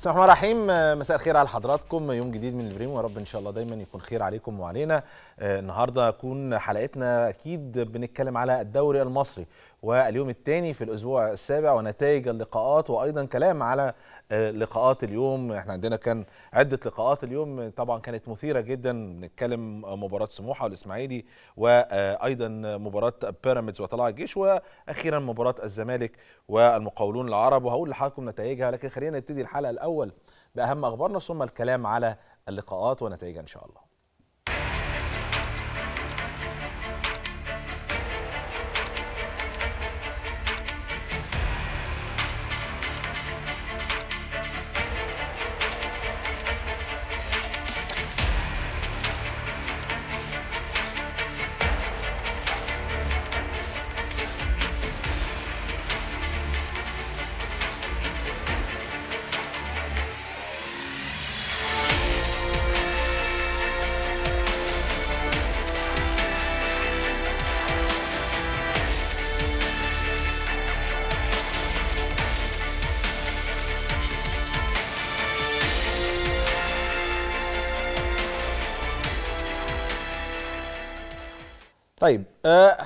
بسم الله الرحمن الرحيم مساء الخير على حضراتكم يوم جديد من البريم ورب ان شاء الله دايما يكون خير عليكم وعلينا آه، النهارده تكون حلقتنا اكيد بنتكلم على الدوري المصري واليوم الثاني في الاسبوع السابع ونتائج اللقاءات وايضا كلام على آه، لقاءات اليوم احنا عندنا كان عده لقاءات اليوم طبعا كانت مثيره جدا بنتكلم مباراه سموحه والاسماعيلي وايضا مباراه بيراميدز وطلائع الجيش واخيرا مباراه الزمالك والمقاولون العرب وهقول لحضراتكم نتائجها لكن خلينا نبتدي الحلقه الاول باهم اخبارنا ثم الكلام على اللقاءات ونتائجها ان شاء الله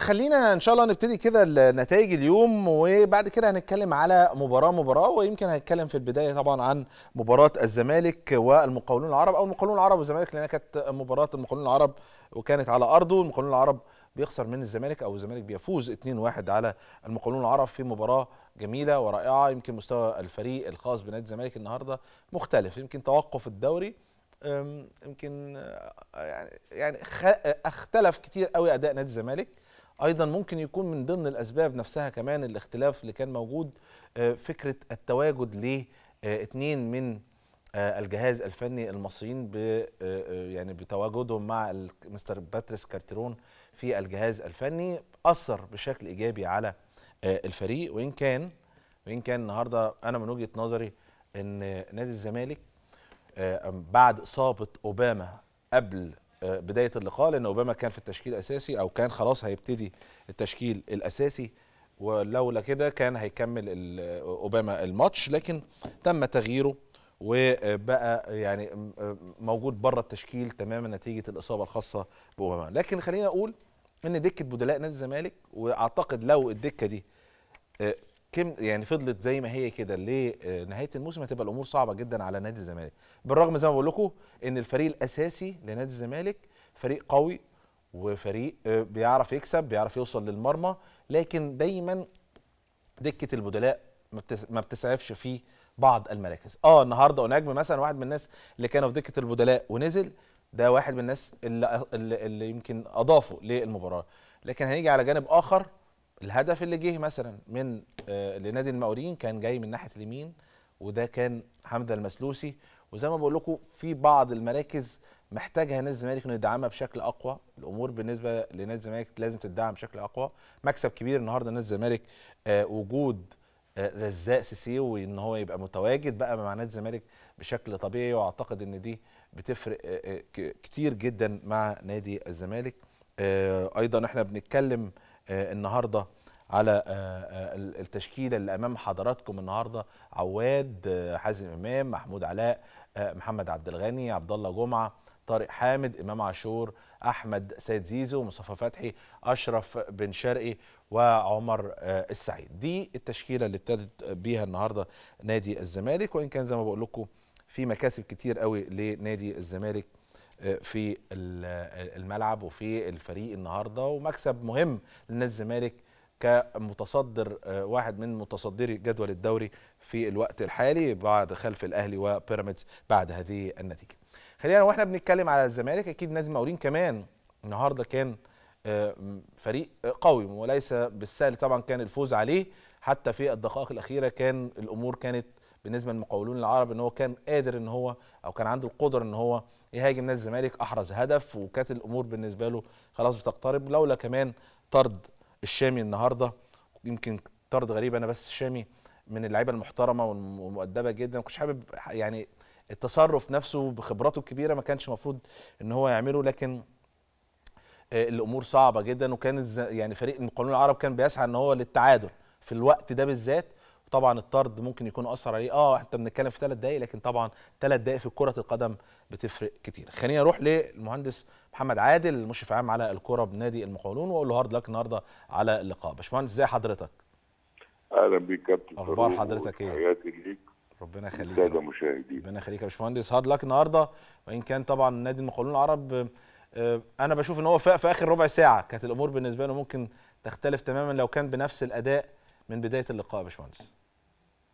خلينا ان شاء الله نبتدي كده نتائج اليوم وبعد كده هنتكلم على مباراه مباراه ويمكن هنتكلم في البدايه طبعا عن مباراه الزمالك والمقاولون العرب او المقاولون العرب والزمالك لانها كانت مباراه المقاولون العرب وكانت على ارضه المقاولون العرب بيخسر من الزمالك او الزمالك بيفوز 2-1 على المقاولون العرب في مباراه جميله ورائعه يمكن مستوى الفريق الخاص بنادي الزمالك النهارده مختلف يمكن توقف الدوري يمكن آه، يعني يعني اختلف كتير قوي اداء نادي الزمالك ايضا ممكن يكون من ضمن الاسباب نفسها كمان الاختلاف اللي كان موجود آه، فكره التواجد لاثنين آه، من آه، الجهاز الفني المصريين ب يعني بتواجدهم مع مستر باتريس كارتيرون في الجهاز الفني اثر بشكل ايجابي على الفريق وان كان وان كان النهارده انا من وجهه نظري ان نادي الزمالك بعد اصابه اوباما قبل بدايه اللقاء لان اوباما كان في التشكيل الاساسي او كان خلاص هيبتدي التشكيل الاساسي ولولا كده كان هيكمل اوباما الماتش لكن تم تغييره وبقى يعني موجود بره التشكيل تماما نتيجه الاصابه الخاصه باوباما لكن خلينا اقول ان دكه بدلاء نادي الزمالك واعتقد لو الدكه دي آه، كم يعني فضلت زي ما هي كده لنهايه آه، الموسم هتبقى الامور صعبه جدا على نادي الزمالك بالرغم زي ما بقول لكم ان الفريق الاساسي لنادي الزمالك فريق قوي وفريق آه، بيعرف يكسب بيعرف يوصل للمرمى لكن دايما دكه البدلاء ما بتسعفش في بعض المراكز اه النهارده نجم مثلا واحد من الناس اللي كانوا في دكه البدلاء ونزل ده واحد من الناس اللي, اللي يمكن اضافه للمباراه لكن هنيجي على جانب اخر الهدف اللي جه مثلا من آه، لنادي المقاولين كان جاي من ناحيه اليمين وده كان حمزه المسلوسي وزي ما بقول لكم في بعض المراكز محتاجها نادي الزمالك انه يدعمها بشكل اقوى الامور بالنسبه لنادي الزمالك لازم تدعم بشكل اقوى مكسب كبير النهارده نادي الزمالك آه، وجود آه، رزاق سيسيو ان هو يبقى متواجد بقى مع نادي الزمالك بشكل طبيعي واعتقد ان دي بتفرق كتير جدا مع نادي الزمالك ايضا احنا بنتكلم آه، النهارده على آه، آه، التشكيله اللي امام حضراتكم النهارده عواد حازم امام محمود علاء محمد عبد الغني عبد الله جمعه طارق حامد امام عاشور احمد سيد زيزو مصطفى فتحي اشرف بن شرقي وعمر السعيد دي التشكيله اللي ابتدت بيها النهارده نادي الزمالك وان كان زي ما بقول لكم في مكاسب كتير قوي لنادي الزمالك في الملعب وفي الفريق النهارده ومكسب مهم لنادي الزمالك كمتصدر آه، واحد من متصدري جدول الدوري في الوقت الحالي بعد خلف الاهلي وبيراميدز بعد هذه النتيجه. خلينا واحنا بنتكلم على الزمالك اكيد نادي المقاولين كمان النهارده كان آه، فريق قوي وليس بالسهل طبعا كان الفوز عليه حتى في الدقائق الاخيره كان الامور كانت بالنسبه للمقاولون العرب ان هو كان قادر ان هو او كان عنده القدره ان هو يهاجم نادي الزمالك احرز هدف وكانت الامور بالنسبه له خلاص بتقترب لولا كمان طرد الشامي النهارده يمكن طرد غريب انا بس الشامي من اللعيبه المحترمه والمؤدبه جدا ما كنتش حابب يعني التصرف نفسه بخبراته الكبيره ما كانش المفروض ان هو يعمله لكن آه، الامور صعبه جدا وكان يعني فريق القانون العرب كان بيسعى ان هو للتعادل في الوقت ده بالذات طبعا الطرد ممكن يكون اثر عليه اه احنا بنتكلم في ثلاث دقائق لكن طبعا ثلاث دقائق في كره القدم بتفرق كتير خليني اروح للمهندس محمد عادل المشرف عام على الكره بنادي المقاولون واقول له هارد لك النهارده على اللقاء باشمهندس ازي حضرتك اهلا بيك كابتن اخبار حضرتك ايه حياتي ليك ربنا يخليك يا مشاهدي ربنا يخليك يا باشمهندس هارد لك النهارده وان كان طبعا نادي المقاولون العرب آه، انا بشوف ان هو فاق في اخر ربع ساعه كانت الامور بالنسبه له ممكن تختلف تماما لو كان بنفس الاداء من بدايه اللقاء يا باشمهندس؟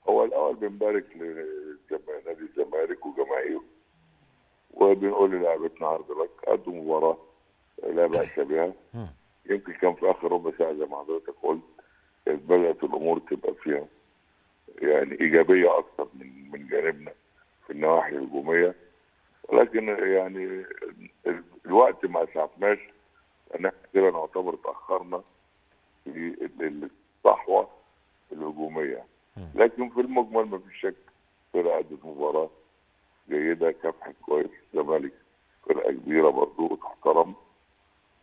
هو الاول بنبارك لنادي الزمالك وجماهيره وبنقول للاعبتنا عرض لك قدوا مباراه لا باس بها يمكن كان في اخر ربع ساعه زي ما حضرتك قلت بدات الامور تبقى فيها يعني ايجابيه اكثر من من جانبنا في النواحي الهجوميه ولكن يعني الوقت ما اسعفناش ان احنا كده نعتبر تاخرنا في الصحوه الهجوميه لكن في المجمل ما فيش شك فرقه ادت مباراه جيده كافحت كويس الزمالك فرقه كبيره برضه وتحترم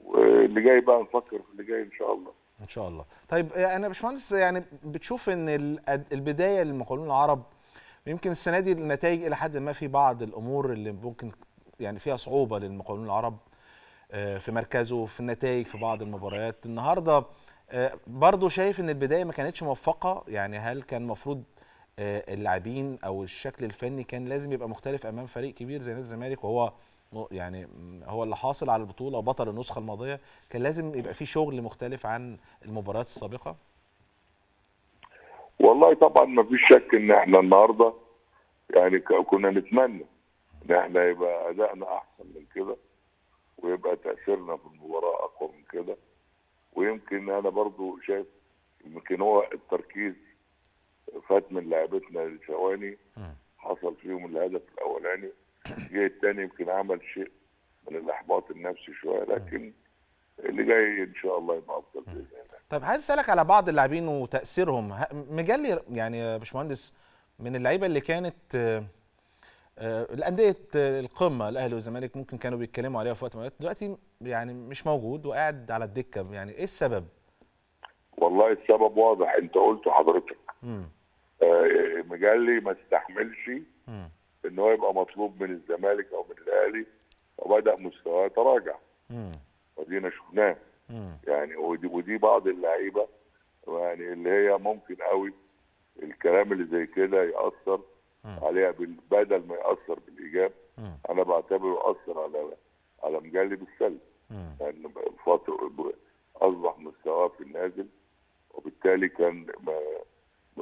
واللي جاي بقى نفكر في اللي جاي ان شاء الله ان شاء الله طيب انا يعني باشمهندس يعني بتشوف ان البدايه للمقاولون العرب يمكن السنه دي النتائج الى حد ما في بعض الامور اللي ممكن يعني فيها صعوبه للمقاولون العرب آه، في مركزه في النتائج في بعض المباريات النهارده آه، برضه شايف ان البدايه ما كانتش موفقه يعني هل كان المفروض آه، اللاعبين او الشكل الفني كان لازم يبقى مختلف امام فريق كبير زي نادي الزمالك وهو يعني هو اللي حاصل على البطوله وبطل النسخه الماضيه كان لازم يبقى في شغل مختلف عن المباريات السابقه والله طبعا ما فيش شك ان احنا النهارده يعني كنا نتمنى ان احنا يبقى ادائنا احسن من كده ويبقى تاثيرنا في المباراه اقوى من كده ويمكن انا برضو شايف يمكن هو التركيز فات من لعبتنا لثواني حصل فيهم الهدف الاولاني جه الثاني يمكن عمل شيء من الاحباط النفسي شويه لكن اللي جاي ان شاء الله يبقى افضل باذن الله. طيب عايز اسالك على بعض اللاعبين وتاثيرهم مجلي يعني يا باشمهندس من اللعيبه اللي كانت آه، الانديه آه، القمه الاهلي والزمالك ممكن كانوا بيتكلموا عليها في وقت ما دلوقتي يعني مش موجود وقاعد على الدكه يعني ايه السبب والله السبب واضح انت قلته حضرتك آه مجلي ما استحملش ان هو يبقى مطلوب من الزمالك او من الاهلي وبدا مستواه يتراجع ودينا شفناه يعني ودي, ودي بعض اللعيبه يعني اللي هي ممكن قوي الكلام اللي زي كده ياثر عليها بدل ما ياثر بالايجاب انا بعتبره اثر على على مجلب بالسلب لان فتره اصبح مستواه في النازل وبالتالي كان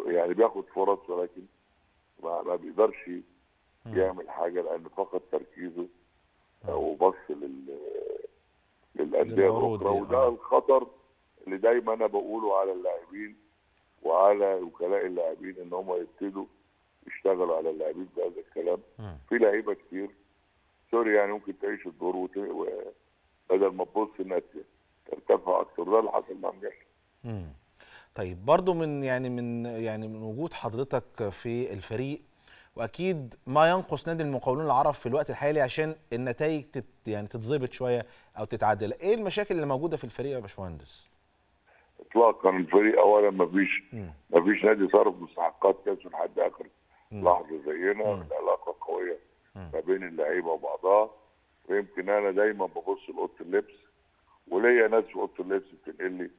يعني بياخد فرص ولكن ما, ما بيقدرش يعمل حاجه لان فقد تركيزه آه، وبص لل للانديه الاخرى وده آه. الخطر اللي دايما انا بقوله على اللاعبين وعلى وكلاء اللاعبين ان هم يبتدوا يشتغلوا على اللاعبين بهذا الكلام في لعيبه كتير سوري يعني ممكن تعيش الدور بدل ما تبص انها ترتفع اكتر ده اللي حصل مع مجاهد طيب برضو من يعني من يعني من وجود حضرتك في الفريق واكيد ما ينقص نادي المقاولون العرب في الوقت الحالي عشان النتائج تت يعني تتظبط شويه او تتعدل ايه المشاكل اللي موجوده في الفريق يا باشمهندس اطلاقا الفريق اولا ما فيش ما فيش نادي صرف مستحقات كاس لحد اخر لحظه زينا العلاقه قويه ما بين اللعيبه وبعضها ويمكن انا دايما ببص لاوضه اللبس وليا ناس في اوضه اللبس بتنقل لي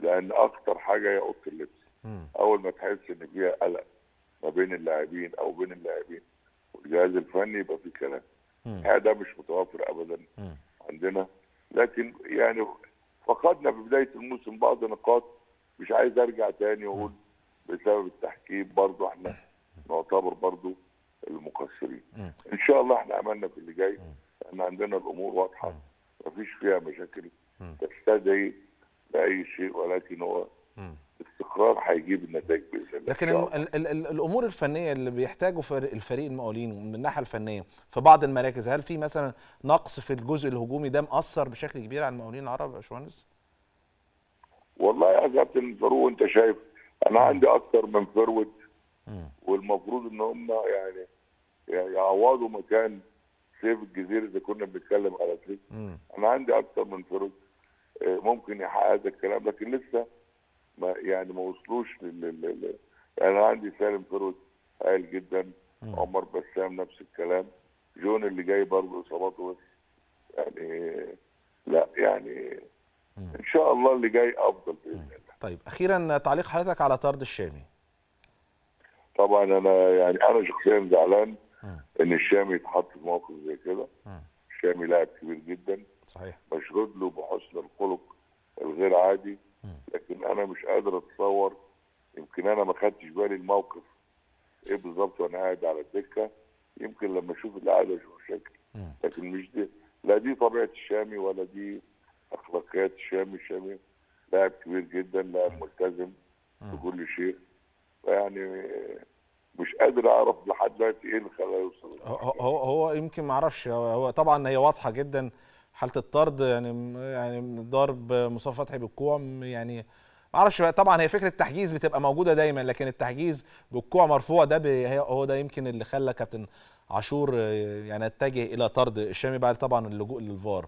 لان اكتر حاجه هي اوضه اللبس اول ما تحس ان فيها قلق ما بين اللاعبين او بين اللاعبين والجهاز الفني يبقى في كلام هذا مش متوفر ابدا مم. عندنا لكن يعني فقدنا في بدايه الموسم بعض نقاط مش عايز ارجع تاني واقول بسبب التحكيم برضه احنا نعتبر برضو المقصرين ان شاء الله احنا عملنا في اللي جاي ان عندنا الامور واضحه مفيش فيها مشاكل تستدعي لاي شيء ولكن هو استقرار هيجيب النتائج باذن الله لكن الـ الـ الـ الامور الفنيه اللي بيحتاجه الفريق المقاولين من الناحيه الفنيه في بعض المراكز هل في مثلا نقص في الجزء الهجومي ده مأثر بشكل كبير على المقاولين العرب يا باشمهندس؟ والله يا كابتن فاروق انت شايف انا عندي اكثر من فروه والمفروض ان هم يعني, يعني يعوضوا مكان سيف الجزيره اللي كنا بنتكلم على سيف انا عندي اكثر من فرص آه، ممكن يحقق هذا الكلام لكن لسه ما يعني ما وصلوش لل يعني انا عندي سالم فروت قال جدا عمر بسام نفس الكلام جون اللي جاي برضه اصاباته بس يعني لا يعني ان شاء الله اللي جاي افضل باذن الله طيب اخيرا تعليق حضرتك على طرد الشامي طبعا انا يعني انا شخصيا زعلان ان الشامي يتحط في موقف زي كده الشامي لاعب كبير جدا صحيح بشرد له بحسن الخلق الغير عادي لكن انا مش قادر اتصور يمكن انا ما خدتش بالي الموقف ايه بالظبط وانا قاعد على الدكه يمكن لما اشوف القعده اشوف شكل لكن مش دي لا دي طبيعه الشامي ولا دي اخلاقيات الشامي الشامي لاعب كبير جدا لاعب ملتزم بكل شيء يعني مش قادر اعرف لحد دلوقتي ايه اللي خلاه يوصل هو هو يمكن ما اعرفش هو طبعا هي واضحه جدا حاله الطرد يعني يعني ضرب مصطفى فتحي بالكوع يعني ما اعرفش طبعا هي فكره التحجيز بتبقى موجوده دايما لكن التحجيز بالكوع مرفوع ده هو ده يمكن اللي خلى كابتن عاشور آه، يعني اتجه الى طرد الشامي بعد طبعا اللجوء للفار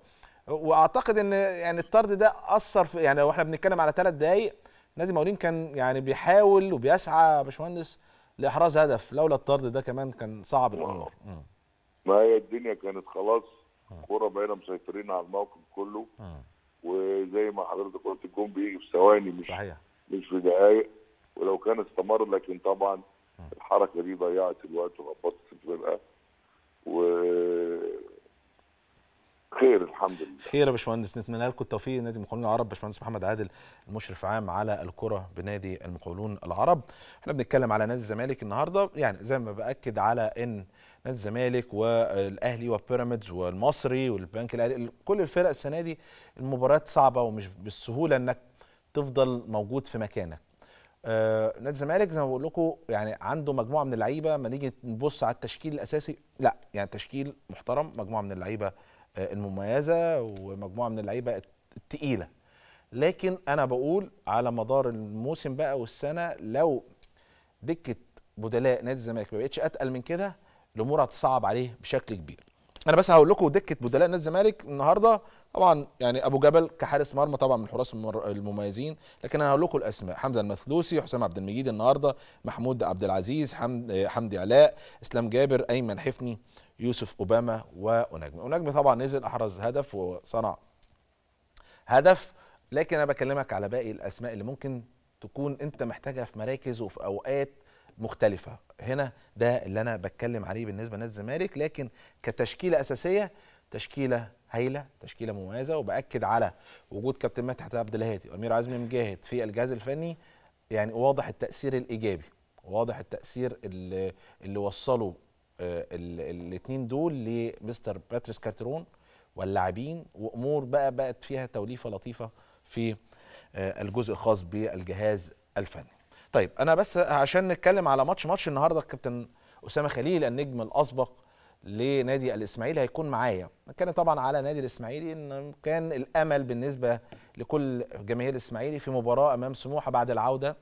واعتقد ان يعني الطرد ده اثر في يعني لو احنا بنتكلم على ثلاث دقائق نادي مقاولين كان يعني بيحاول وبيسعى يا باشمهندس لاحراز هدف لولا الطرد ده كمان كان صعب الامور ما هي الدنيا كانت خلاص الكوره بقينا مسيطرين على الموقف كله وزي ما حضرتك قلت الجون بيجي في ثواني مش صحيح. مش في دقائق ولو كان استمر لكن طبعا الحركه دي ضيعت الوقت وغبطت الفرقه و خير الحمد لله خير يا باشمهندس نتمنى لكم التوفيق نادي المقاولون العرب باشمهندس محمد عادل المشرف عام على الكره بنادي المقاولون العرب احنا بنتكلم على نادي الزمالك النهارده يعني زي ما باكد على ان نادي الزمالك والاهلي وبيراميدز والمصري والبنك الاهلي كل الفرق السنه دي المباريات صعبه ومش بالسهوله انك تفضل موجود في مكانك آه نادي الزمالك زي ما بقول لكم يعني عنده مجموعه من اللعيبه ما نيجي نبص على التشكيل الاساسي لا يعني تشكيل محترم مجموعه من اللعيبه آه، المميزه ومجموعه من اللعيبه التقيله لكن انا بقول على مدار الموسم بقى والسنه لو دكه بدلاء نادي الزمالك ما بقتش اتقل من كده الامور هتصعب عليه بشكل كبير انا بس هقول لكم دكه بدلاء نادي الزمالك النهارده طبعا يعني ابو جبل كحارس مرمى طبعا من الحراس المميزين لكن انا هقول لكم الاسماء حمزه المثلوسي حسام عبد المجيد النهارده محمود عبد العزيز حمد حمدي علاء اسلام جابر ايمن حفني يوسف اوباما ونجمي ونجمي طبعا نزل احرز هدف وصنع هدف لكن انا بكلمك على باقي الاسماء اللي ممكن تكون انت محتاجها في مراكز وفي اوقات مختلفه هنا ده اللي انا بتكلم عليه بالنسبه لنادي الزمالك لكن كتشكيله اساسيه تشكيله هايله تشكيله مميزه وباكد على وجود كابتن مدحت عبد الهادي وامير عزمي مجاهد في الجهاز الفني يعني واضح التاثير الايجابي واضح التاثير اللي, اللي وصله آه، الاثنين دول لمستر باتريس كاترون واللاعبين وامور بقى بقت فيها توليفه لطيفه في آه، الجزء الخاص بالجهاز الفني. طيب انا بس عشان نتكلم على ماتش ماتش النهارده الكابتن اسامه خليل النجم الاسبق لنادي الاسماعيلي هيكون معايا كان طبعا على نادي الاسماعيلي ان كان الامل بالنسبه لكل جماهير الاسماعيلي في مباراه امام سموحه بعد العوده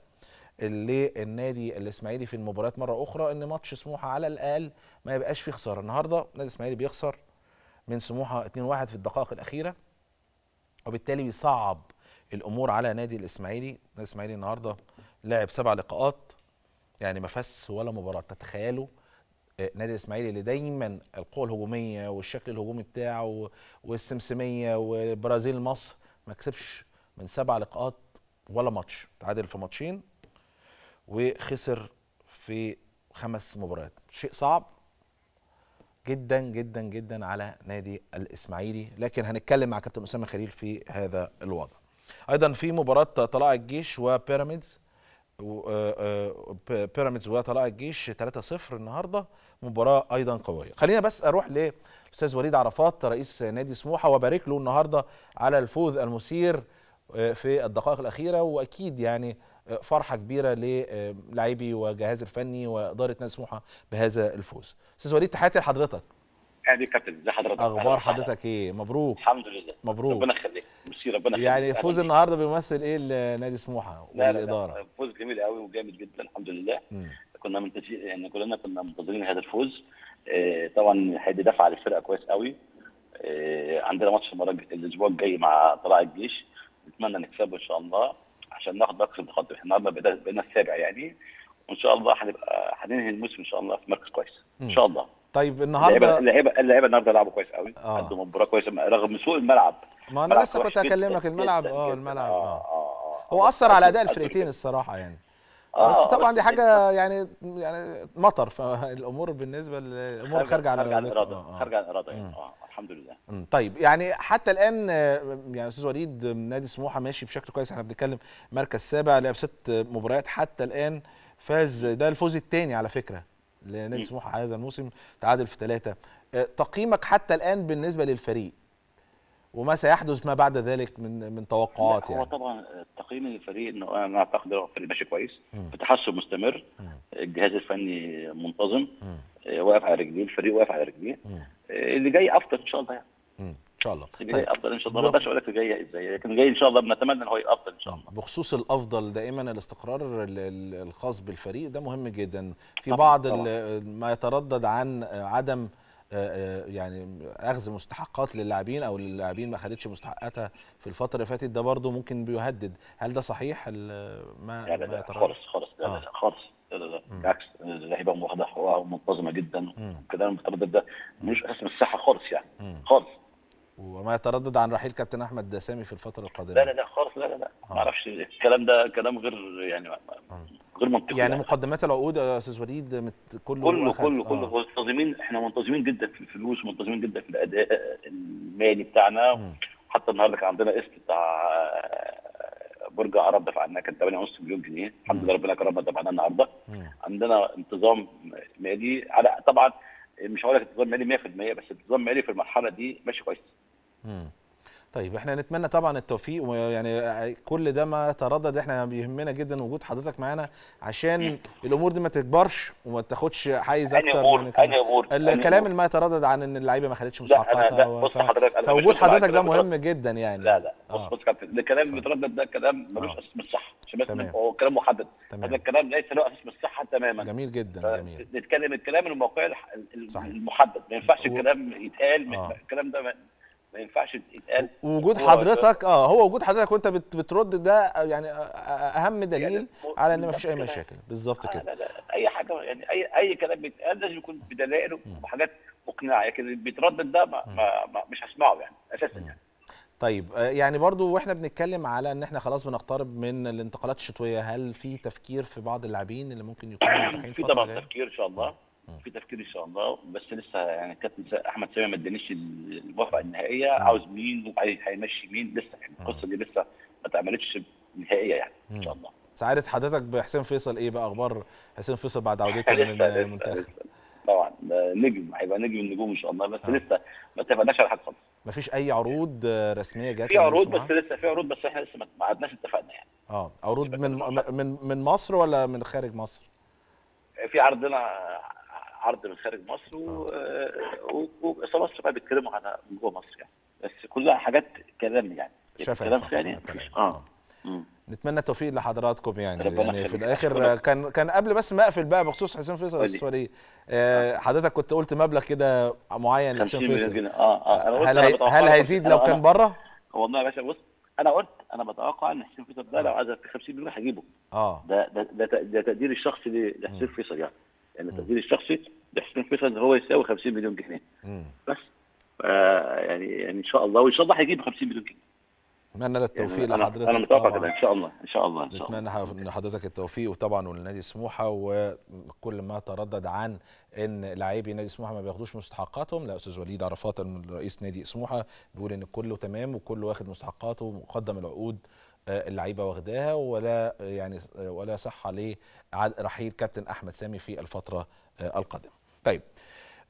للنادي الاسماعيلي في المباريات مره اخرى ان ماتش سموحه على الاقل ما يبقاش فيه خساره النهارده النادي الاسماعيلي بيخسر من سموحه 2-1 في الدقائق الاخيره وبالتالي بيصعب الامور على نادي الاسماعيلي نادي الاسماعيلي النهارده لعب سبع لقاءات يعني ما فاز ولا مباراه تتخيلوا آه، نادي الاسماعيلي اللي دايما القوه الهجوميه والشكل الهجومي بتاعه والسمسميه والبرازيل مصر ما كسبش من سبع لقاءات ولا ماتش تعادل في ماتشين وخسر في خمس مباريات شيء صعب جدا جدا جدا على نادي الاسماعيلي لكن هنتكلم مع كابتن اسامه خليل في هذا الوضع ايضا في مباراه طلائع الجيش وبيراميدز آه، آه، بيراميدز وطلائع الجيش 3-0 النهارده مباراه ايضا قويه خلينا بس اروح للاستاذ وليد عرفات رئيس نادي سموحه وبارك له النهارده على الفوز المثير آه، في الدقائق الاخيره واكيد يعني فرحه كبيره للاعبي وجهاز الفني واداره نادي سموحه بهذا الفوز استاذ وليد تحياتي لحضرتك ادي كابتن ازي حضرتك اخبار حضرتك ايه مبروك الحمد لله مبروك ربنا يخليك ميرسي ربنا يخليك يعني فوز النهارده بيمثل ايه لنادي سموحه والاداره لا لا فوز جميل قوي وجامد جدا الحمد لله م. كنا منتظرين يعني كلنا كنا منتظرين هذا الفوز آه، طبعا هيدي دفعه للفرقه كويس قوي آه، عندنا ماتش المره الاسبوع الجاي مع طلائع الجيش نتمنى نكسبه ان شاء الله عشان ناخد مركز التقدم احنا النهارده بقينا السابع يعني وان شاء الله هنبقى هننهي الموسم ان شاء الله في مركز كويس ان شاء الله طيب النهارده اللعيبه اللعيبه النهارده لعبوا كويس قوي آه. قدموا مباراه كويسه رغم سوء الملعب ما انا لسه كنت هكلمك الملعب اه الملعب آه. آه،, آه،, اه هو اثر على اداء الفرقتين الصراحه يعني بس آه، طبعا دي حاجه يعني يعني مطر فالامور بالنسبه للامور خارجه عن الاراده خارجه عن الاراده آه، آه. يعني اه الحمد لله مم. طيب يعني حتى الان يعني استاذ وليد نادي سموحه ماشي بشكل كويس احنا بنتكلم مركز سابع لعب ست مباريات حتى الان فاز ده الفوز الثاني على فكره لنادي سموحه هذا الموسم تعادل في ثلاثه تقييمك حتى الان بالنسبه للفريق وما سيحدث ما بعد ذلك من من توقعات يعني هو طبعا تقييم الفريق انه انا اعتقد الفريق ماشي كويس في تحسن مستمر الجهاز الفني منتظم آه، واقف على رجليه الفريق واقف على رجليه آه، اللي جاي افضل ان شاء الله يعني ان شاء الله اللي جاي طيب. افضل ان شاء الله ما اقدرش اقول لك جاي ازاي لكن جاي ان شاء الله بنتمنى ان هو افضل ان شاء الله بخصوص الافضل دائما الاستقرار الخاص بالفريق ده مهم جدا في بعض ما يتردد عن عدم آه، آه، يعني اخذ مستحقات للاعبين او اللاعبين ما خدتش مستحقاتها في الفتره اللي فاتت ده برضه ممكن بيهدد هل ده صحيح ما لا لا ما خالص خالص لا آه. لا خالص بالعكس اللعيبه واخده حقوقها ومنتظمه جدا وكده المتردد ده ملوش اساس من الصحه خالص يعني مم. خالص وما يتردد عن رحيل كابتن احمد سامي في الفتره القادمه لا لا لا خالص لا لا لا آه. ما اعرفش الكلام ده كلام غير يعني آه. غير منطقي يعني مقدمات العقود يا استاذ وليد كله كله كله آه. كله منتظمين احنا منتظمين جدا في الفلوس ومنتظمين جدا في الاداء المالي بتاعنا حتى النهارده كان عندنا قسط بتاع آه، برج عرب دفعناه كان 8.5 مليون جنيه الحمد لله ربنا كرمنا دفعناه النهارده عندنا انتظام مالي على طبعا مش هقول لك انتظام مالي 100% بس انتظام مالي في المرحله دي ماشي كويس طيب احنا نتمنى طبعا التوفيق ويعني كل ده ما تردد احنا بيهمنا جدا وجود حضرتك معانا عشان الامور دي ما تكبرش وما تاخدش حيز اكتر من الكلام اللي ما يتردد عن ان اللعيبه ما خدتش مستحقاتها ف... فوجود حضرتك ده مهم جدا يعني لا لا بص آه. بص كابتن ده كلام بيتردد ده كلام آه. ملوش اساس بالصحه عشان بس هو كلام محدد هذا الكلام ليس له اساس بالصحه تماما جميل جدا جميل نتكلم الكلام الموقع المحدد ما ينفعش الكلام يتقال آه. الكلام ده ما ينفعش يتقال وجود حضرتك اه هو وجود حضرتك وانت بترد ده يعني آه، آه، اهم يعني دليل يعني على ان ما فيش اي مشاكل بالظبط آه، كده لا لا اي حاجه يعني اي اي كلام بيتقال لازم يكون بدلائل وحاجات مقنعه لكن اللي بيتردد ده ما ما ما مش هسمعه يعني اساسا يعني طيب يعني برضو واحنا بنتكلم على ان احنا خلاص بنقترب من الانتقالات الشتويه هل في تفكير في بعض اللاعبين اللي ممكن يكونوا متاحين في طبعا تفكير ان شاء الله في تفكير ان شاء الله بس لسه يعني كابتن احمد سامي ما ادانيش الوافقه النهائيه عاوز مين هيمشي مين لسه يعني القصه دي لسه ما اتعملتش نهائيه يعني ان شاء الله سعاده حضرتك بحسين فيصل ايه بقى اخبار حسين فيصل بعد عودته من المنتخب؟ طبعا نجم هيبقى نجم النجوم ان شاء الله بس آه. لسه ما اتفقناش على حاجه خالص مفيش اي عروض رسميه جت في عروض بس لسه في عروض بس احنا لسه ما عدناش اتفقنا يعني اه عروض من من من مصر ولا من خارج مصر؟ في عرض لنا عرض من خارج مصر و... آه. آه، مصر بقى بيتكلموا على من جوه مصر يعني بس كلها حاجات كلام يعني شفهي كلام يعني اه مم. نتمنى التوفيق لحضراتكم يعني ربنا يعني في الاخر كان كان قبل بس ما اقفل بقى بخصوص حسين فيصل السوري آه حضرتك كنت قلت مبلغ كده معين لحسين فيصل اه اه هل, هل هيزيد لو كان بره؟ والله يا باشا بص انا قلت انا بتوقع ان حسين فيصل ده لو عايز 50 مليون هجيبه اه ده ده ده, ده تقدير الشخصي لحسين فيصل يعني يعني التسجيل الشخصي بيحسبه مثلا هو يساوي 50 مليون جنيه بس يعني يعني ان شاء الله وان شاء الله هيجيب 50 مليون جنيه اتمنى يعني التوفيق يعني لحضرتك انا متوقع كده ان شاء الله ان شاء الله ان شاء الله نتمنى لحضرتك التوفيق وطبعا ولنادي سموحه وكل ما تردد عن ان لاعبي نادي سموحه ما بياخدوش مستحقاتهم لا استاذ وليد عرفات رئيس نادي سموحه بيقول ان كله تمام وكله واخد مستحقاته ومقدم العقود اللعيبه واخداها ولا يعني ولا صحه لرحيل كابتن احمد سامي في الفتره آه، القادمه. طيب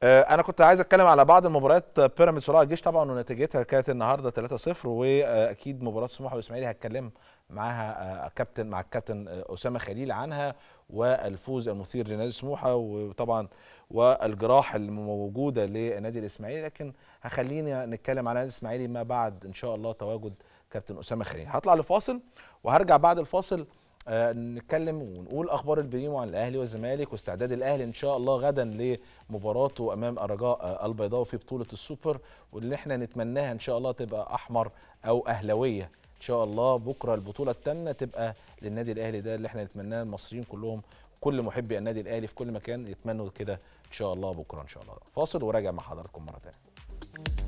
آه، انا كنت عايز اتكلم على بعض المباريات آه، بيراميدز وراء الجيش طبعا ونتيجتها كانت النهارده 3-0 واكيد مباراه سموحه والاسماعيلي هتكلم معاها كابتن مع الكابتن اسامه خليل عنها والفوز المثير لنادي سموحه وطبعا والجراح الموجوده لنادي الاسماعيلي لكن هخلينا نتكلم على نادي الاسماعيلي ما بعد ان شاء الله تواجد كابتن اسامه خليل هطلع لفاصل وهرجع بعد الفاصل آه، نتكلم ونقول اخبار البريمو عن الاهلي والزمالك واستعداد الاهلي ان شاء الله غدا لمباراته امام الرجاء آه، البيضاوي في بطوله السوبر واللي احنا نتمناها ان شاء الله تبقى احمر او اهلاويه ان شاء الله بكره البطوله الثامنه تبقى للنادي الاهلي ده اللي احنا نتمناه المصريين كلهم كل محبي النادي الاهلي في كل مكان يتمنوا كده ان شاء الله بكره ان شاء الله فاصل وراجع مع حضراتكم مره ثانيه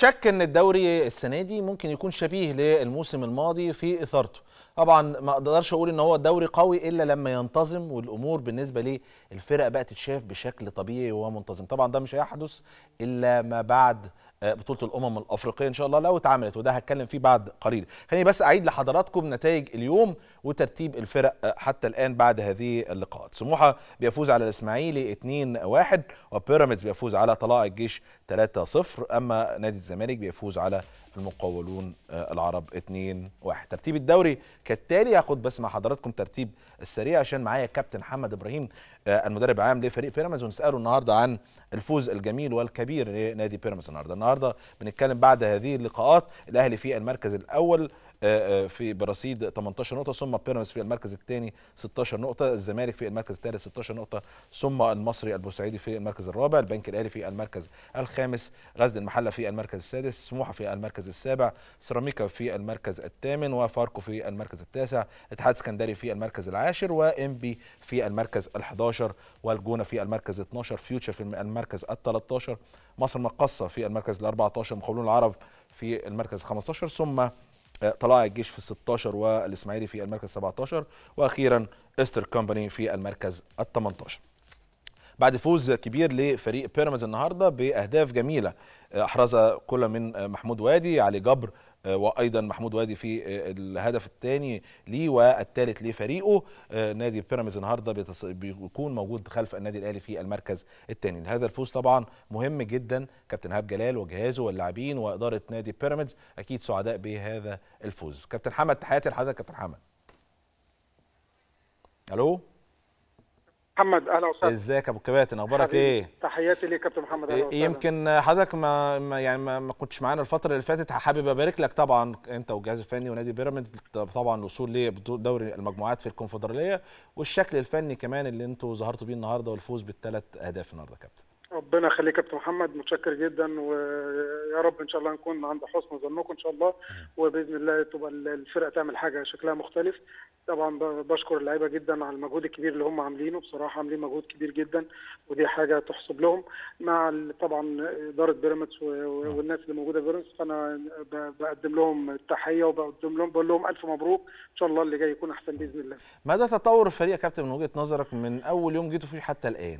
شك ان الدوري السنه دي ممكن يكون شبيه للموسم الماضي في اثارته طبعا ما اقدرش اقول ان هو الدوري قوي الا لما ينتظم والامور بالنسبه للفرق بقى تتشاف بشكل طبيعي ومنتظم طبعا ده مش هيحدث الا ما بعد آه، بطوله الامم الافريقيه ان شاء الله لو اتعملت وده هتكلم فيه بعد قليل خليني بس اعيد لحضراتكم نتائج اليوم وترتيب الفرق آه، حتى الان بعد هذه اللقاءات سموحه بيفوز على الاسماعيلي 2-1 وبيراميدز بيفوز على طلائع الجيش 3-0 اما نادي الزمالك بيفوز على المقاولون آه، العرب 2 1 ترتيب الدوري كالتالي هاخد بس مع حضراتكم ترتيب السريع عشان معايا كابتن محمد ابراهيم آه، المدرب العام لفريق بيراميدز ونساله النهارده عن الفوز الجميل والكبير لنادي بيراميدز النهارده النهارده بنتكلم بعد هذه اللقاءات الاهلي في المركز الاول في برصيد 18 نقطه ثم بيراميدز في المركز الثاني 16 نقطه الزمالك في المركز الثالث 16 نقطه ثم المصري البورسعيدي في المركز الرابع البنك الاهلي في المركز الخامس غزل المحله في المركز السادس سموحه في المركز السابع سيراميكا في المركز الثامن وفاركو في المركز التاسع اتحاد اسكندري في المركز العاشر وانبي في المركز ال11 والجونه في المركز 12 فيوتشر في المركز ال13 مصر مقصه في المركز ال14 مقاولون العرب في المركز 15 ثم آه، طلائع الجيش في 16 والاسماعيلي في المركز 17 واخيرا استر كومباني في المركز ال 18 بعد فوز كبير لفريق بيراميدز النهارده باهداف جميله آه، احرزها كل من آه، محمود وادي علي جبر آه، وايضا محمود وادي في آه، الهدف الثاني ليه والثالث لفريقه آه، نادي بيراميدز النهارده بيتص... بيكون موجود خلف النادي الاهلي في المركز الثاني هذا الفوز طبعا مهم جدا كابتن هاب جلال وجهازه واللاعبين واداره نادي بيراميدز اكيد سعداء بهذا الفوز كابتن حمد تحياتي لحضرتك كابتن حمد الو محمد اهلا وسهلا ازيك يا ابو كباتن اخبارك ايه تحياتي ليك كابتن محمد أهلا وسهلا. يمكن حضرتك ما, يعني ما, ما كنتش معانا الفتره اللي فاتت حابب ابارك لك طبعا انت والجهاز الفني ونادي بيراميدز طبعا الوصول لدوري المجموعات في الكونفدراليه والشكل الفني كمان اللي انتوا ظهرتوا بيه النهارده والفوز بالثلاث اهداف النهارده كابتن ربنا يخليك يا كابتن محمد متشكر جدا ويا رب ان شاء الله نكون عند حسن ظنكم ان شاء الله وباذن الله تبقى الفرقه تعمل حاجه شكلها مختلف طبعا بشكر اللعيبه جدا على المجهود الكبير اللي هم عاملينه بصراحه عاملين مجهود كبير جدا ودي حاجه تحسب لهم مع طبعا اداره بيراميدز آه. والناس اللي موجوده بيراميدز فانا بقدم لهم التحيه وبقدم لهم بقول لهم الف مبروك ان شاء الله اللي جاي يكون احسن باذن الله. ماذا تطور الفريق يا كابتن من وجهه نظرك من اول يوم جيتوا فيه حتى الان؟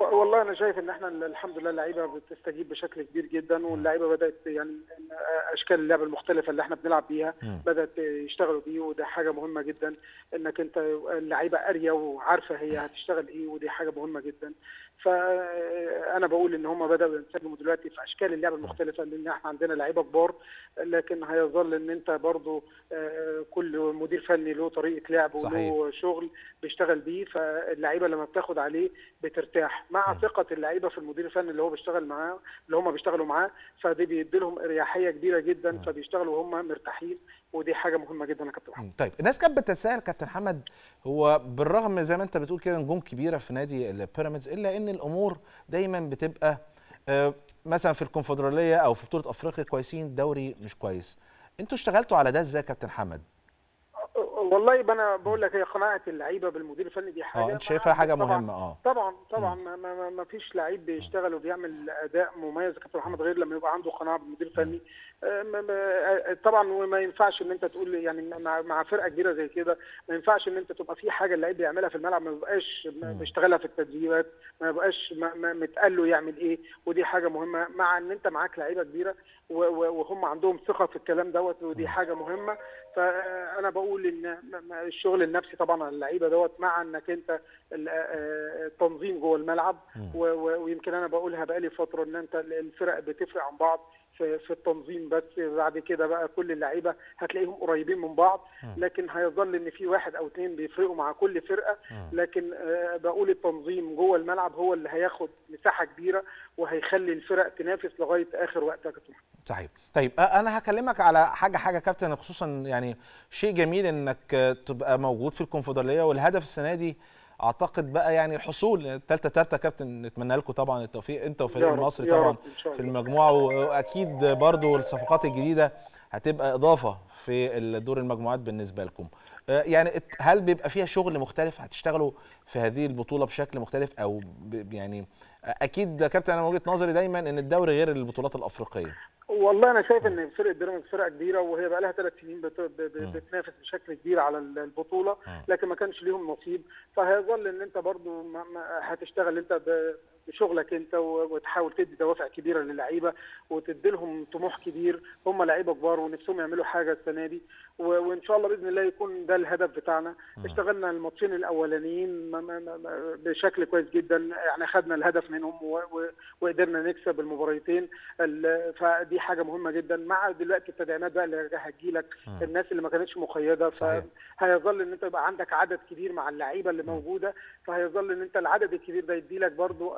والله انا شايف ان احنا الحمد لله اللعيبه بتستجيب بشكل كبير جدا واللعيبه بدات يعني اشكال اللعب المختلفه اللي احنا بنلعب بيها بدات يشتغلوا بيه وده حاجه مهمه جدا انك انت اللعيبه قاريه وعارفه هي هتشتغل ايه ودي حاجه مهمه جدا فانا بقول ان هم بداوا ينسجموا دلوقتي في اشكال اللعب المختلفه لان احنا عندنا لعيبه كبار لكن هيظل ان انت برضو آه، كل مدير فني له طريقه لعب وله شغل بيشتغل بيه فاللعيبه لما بتاخد عليه بترتاح مع ثقه اللعيبه في المدير الفني اللي هو بيشتغل معاه اللي هم بيشتغلوا معاه فده بيدي لهم اريحيه كبيره جدا فبيشتغلوا وهم مرتاحين ودي حاجه مهمه جدا يا كابتن محمد طيب الناس كانت بتتساءل كابتن حمد هو بالرغم زي ما انت بتقول كده نجوم كبيره في نادي البيراميدز الا ان الامور دايما بتبقى آه، مثلا في الكونفدراليه او في بطوله افريقيا كويسين دوري مش كويس انتوا اشتغلتوا على ده ازاي يا كابتن حمد والله انا بقول لك هي قناعه اللعيبه بالمدير الفني دي حاجه اه انت شايفها حاجه طبعًا مهمه اه طبعا طبعا ما, ما, ما فيش لعيب بيشتغل وبيعمل اداء مميز كابتن محمد غير لما يبقى عنده قناعه بالمدير الفني آه، آه، طبعا وما ينفعش ان انت تقول يعني مع, فرقه كبيره زي كده ما ينفعش ان انت تبقى في حاجه اللعيب بيعملها في الملعب ما بيبقاش بيشتغلها في التدريبات ما بيبقاش متقال له يعمل ايه ودي حاجه مهمه مع ان انت معاك لعيبه كبيره وهم عندهم ثقه في الكلام دوت ودي حاجه مهمه فانا بقول ان الشغل النفسي طبعا على اللعيبه دوت مع انك انت التنظيم آه، آه، جوه الملعب ويمكن انا بقولها بقالي فتره ان انت الفرق بتفرق عن بعض في في التنظيم بس بعد كده بقى كل اللعيبه هتلاقيهم قريبين من بعض لكن هيظل ان في واحد او اثنين بيفرقوا مع كل فرقه لكن آه، بقول التنظيم جوه الملعب هو اللي هياخد مساحه كبيره وهيخلي الفرق تنافس لغايه اخر وقت يا كابتن صحيح طيب انا هكلمك على حاجه حاجه كابتن خصوصا يعني شيء جميل انك تبقى موجود في الكونفدراليه والهدف السنه دي اعتقد بقى يعني الحصول الثالثه ثابته كابتن نتمنى لكم طبعا التوفيق انت وفريق المصري طبعا في المجموعه واكيد برضو الصفقات الجديده هتبقى اضافه في دور المجموعات بالنسبه لكم يعني هل بيبقى فيها شغل مختلف هتشتغلوا في هذه البطوله بشكل مختلف او يعني اكيد يا كابتن انا وجهه نظري دايما ان الدوري غير البطولات الافريقيه والله انا شايف ان فرقه بيراميدز فرقه كبيره وهي بقى لها ثلاث سنين بتنافس بشكل كبير على البطوله لكن ما كانش ليهم نصيب فهيظل ان انت برضو هتشتغل انت بشغلك انت وتحاول تدي دوافع كبيره للعيبه وتدي لهم طموح كبير هم لعيبه كبار ونفسهم يعملوا حاجه السنه دي وان شاء الله باذن الله يكون ده الهدف بتاعنا اشتغلنا الماتشين الاولانيين بشكل كويس جدا يعني خدنا الهدف منهم وقدرنا نكسب المباريتين فدي حاجه مهمه جدا مع دلوقتي التدعيمات بقى اللي هتجي لك الناس اللي ما كانتش مقيده فهيظل ان انت يبقى عندك عدد كبير مع اللعيبه اللي موجوده فهيظل ان انت العدد الكبير ده يدي لك برضو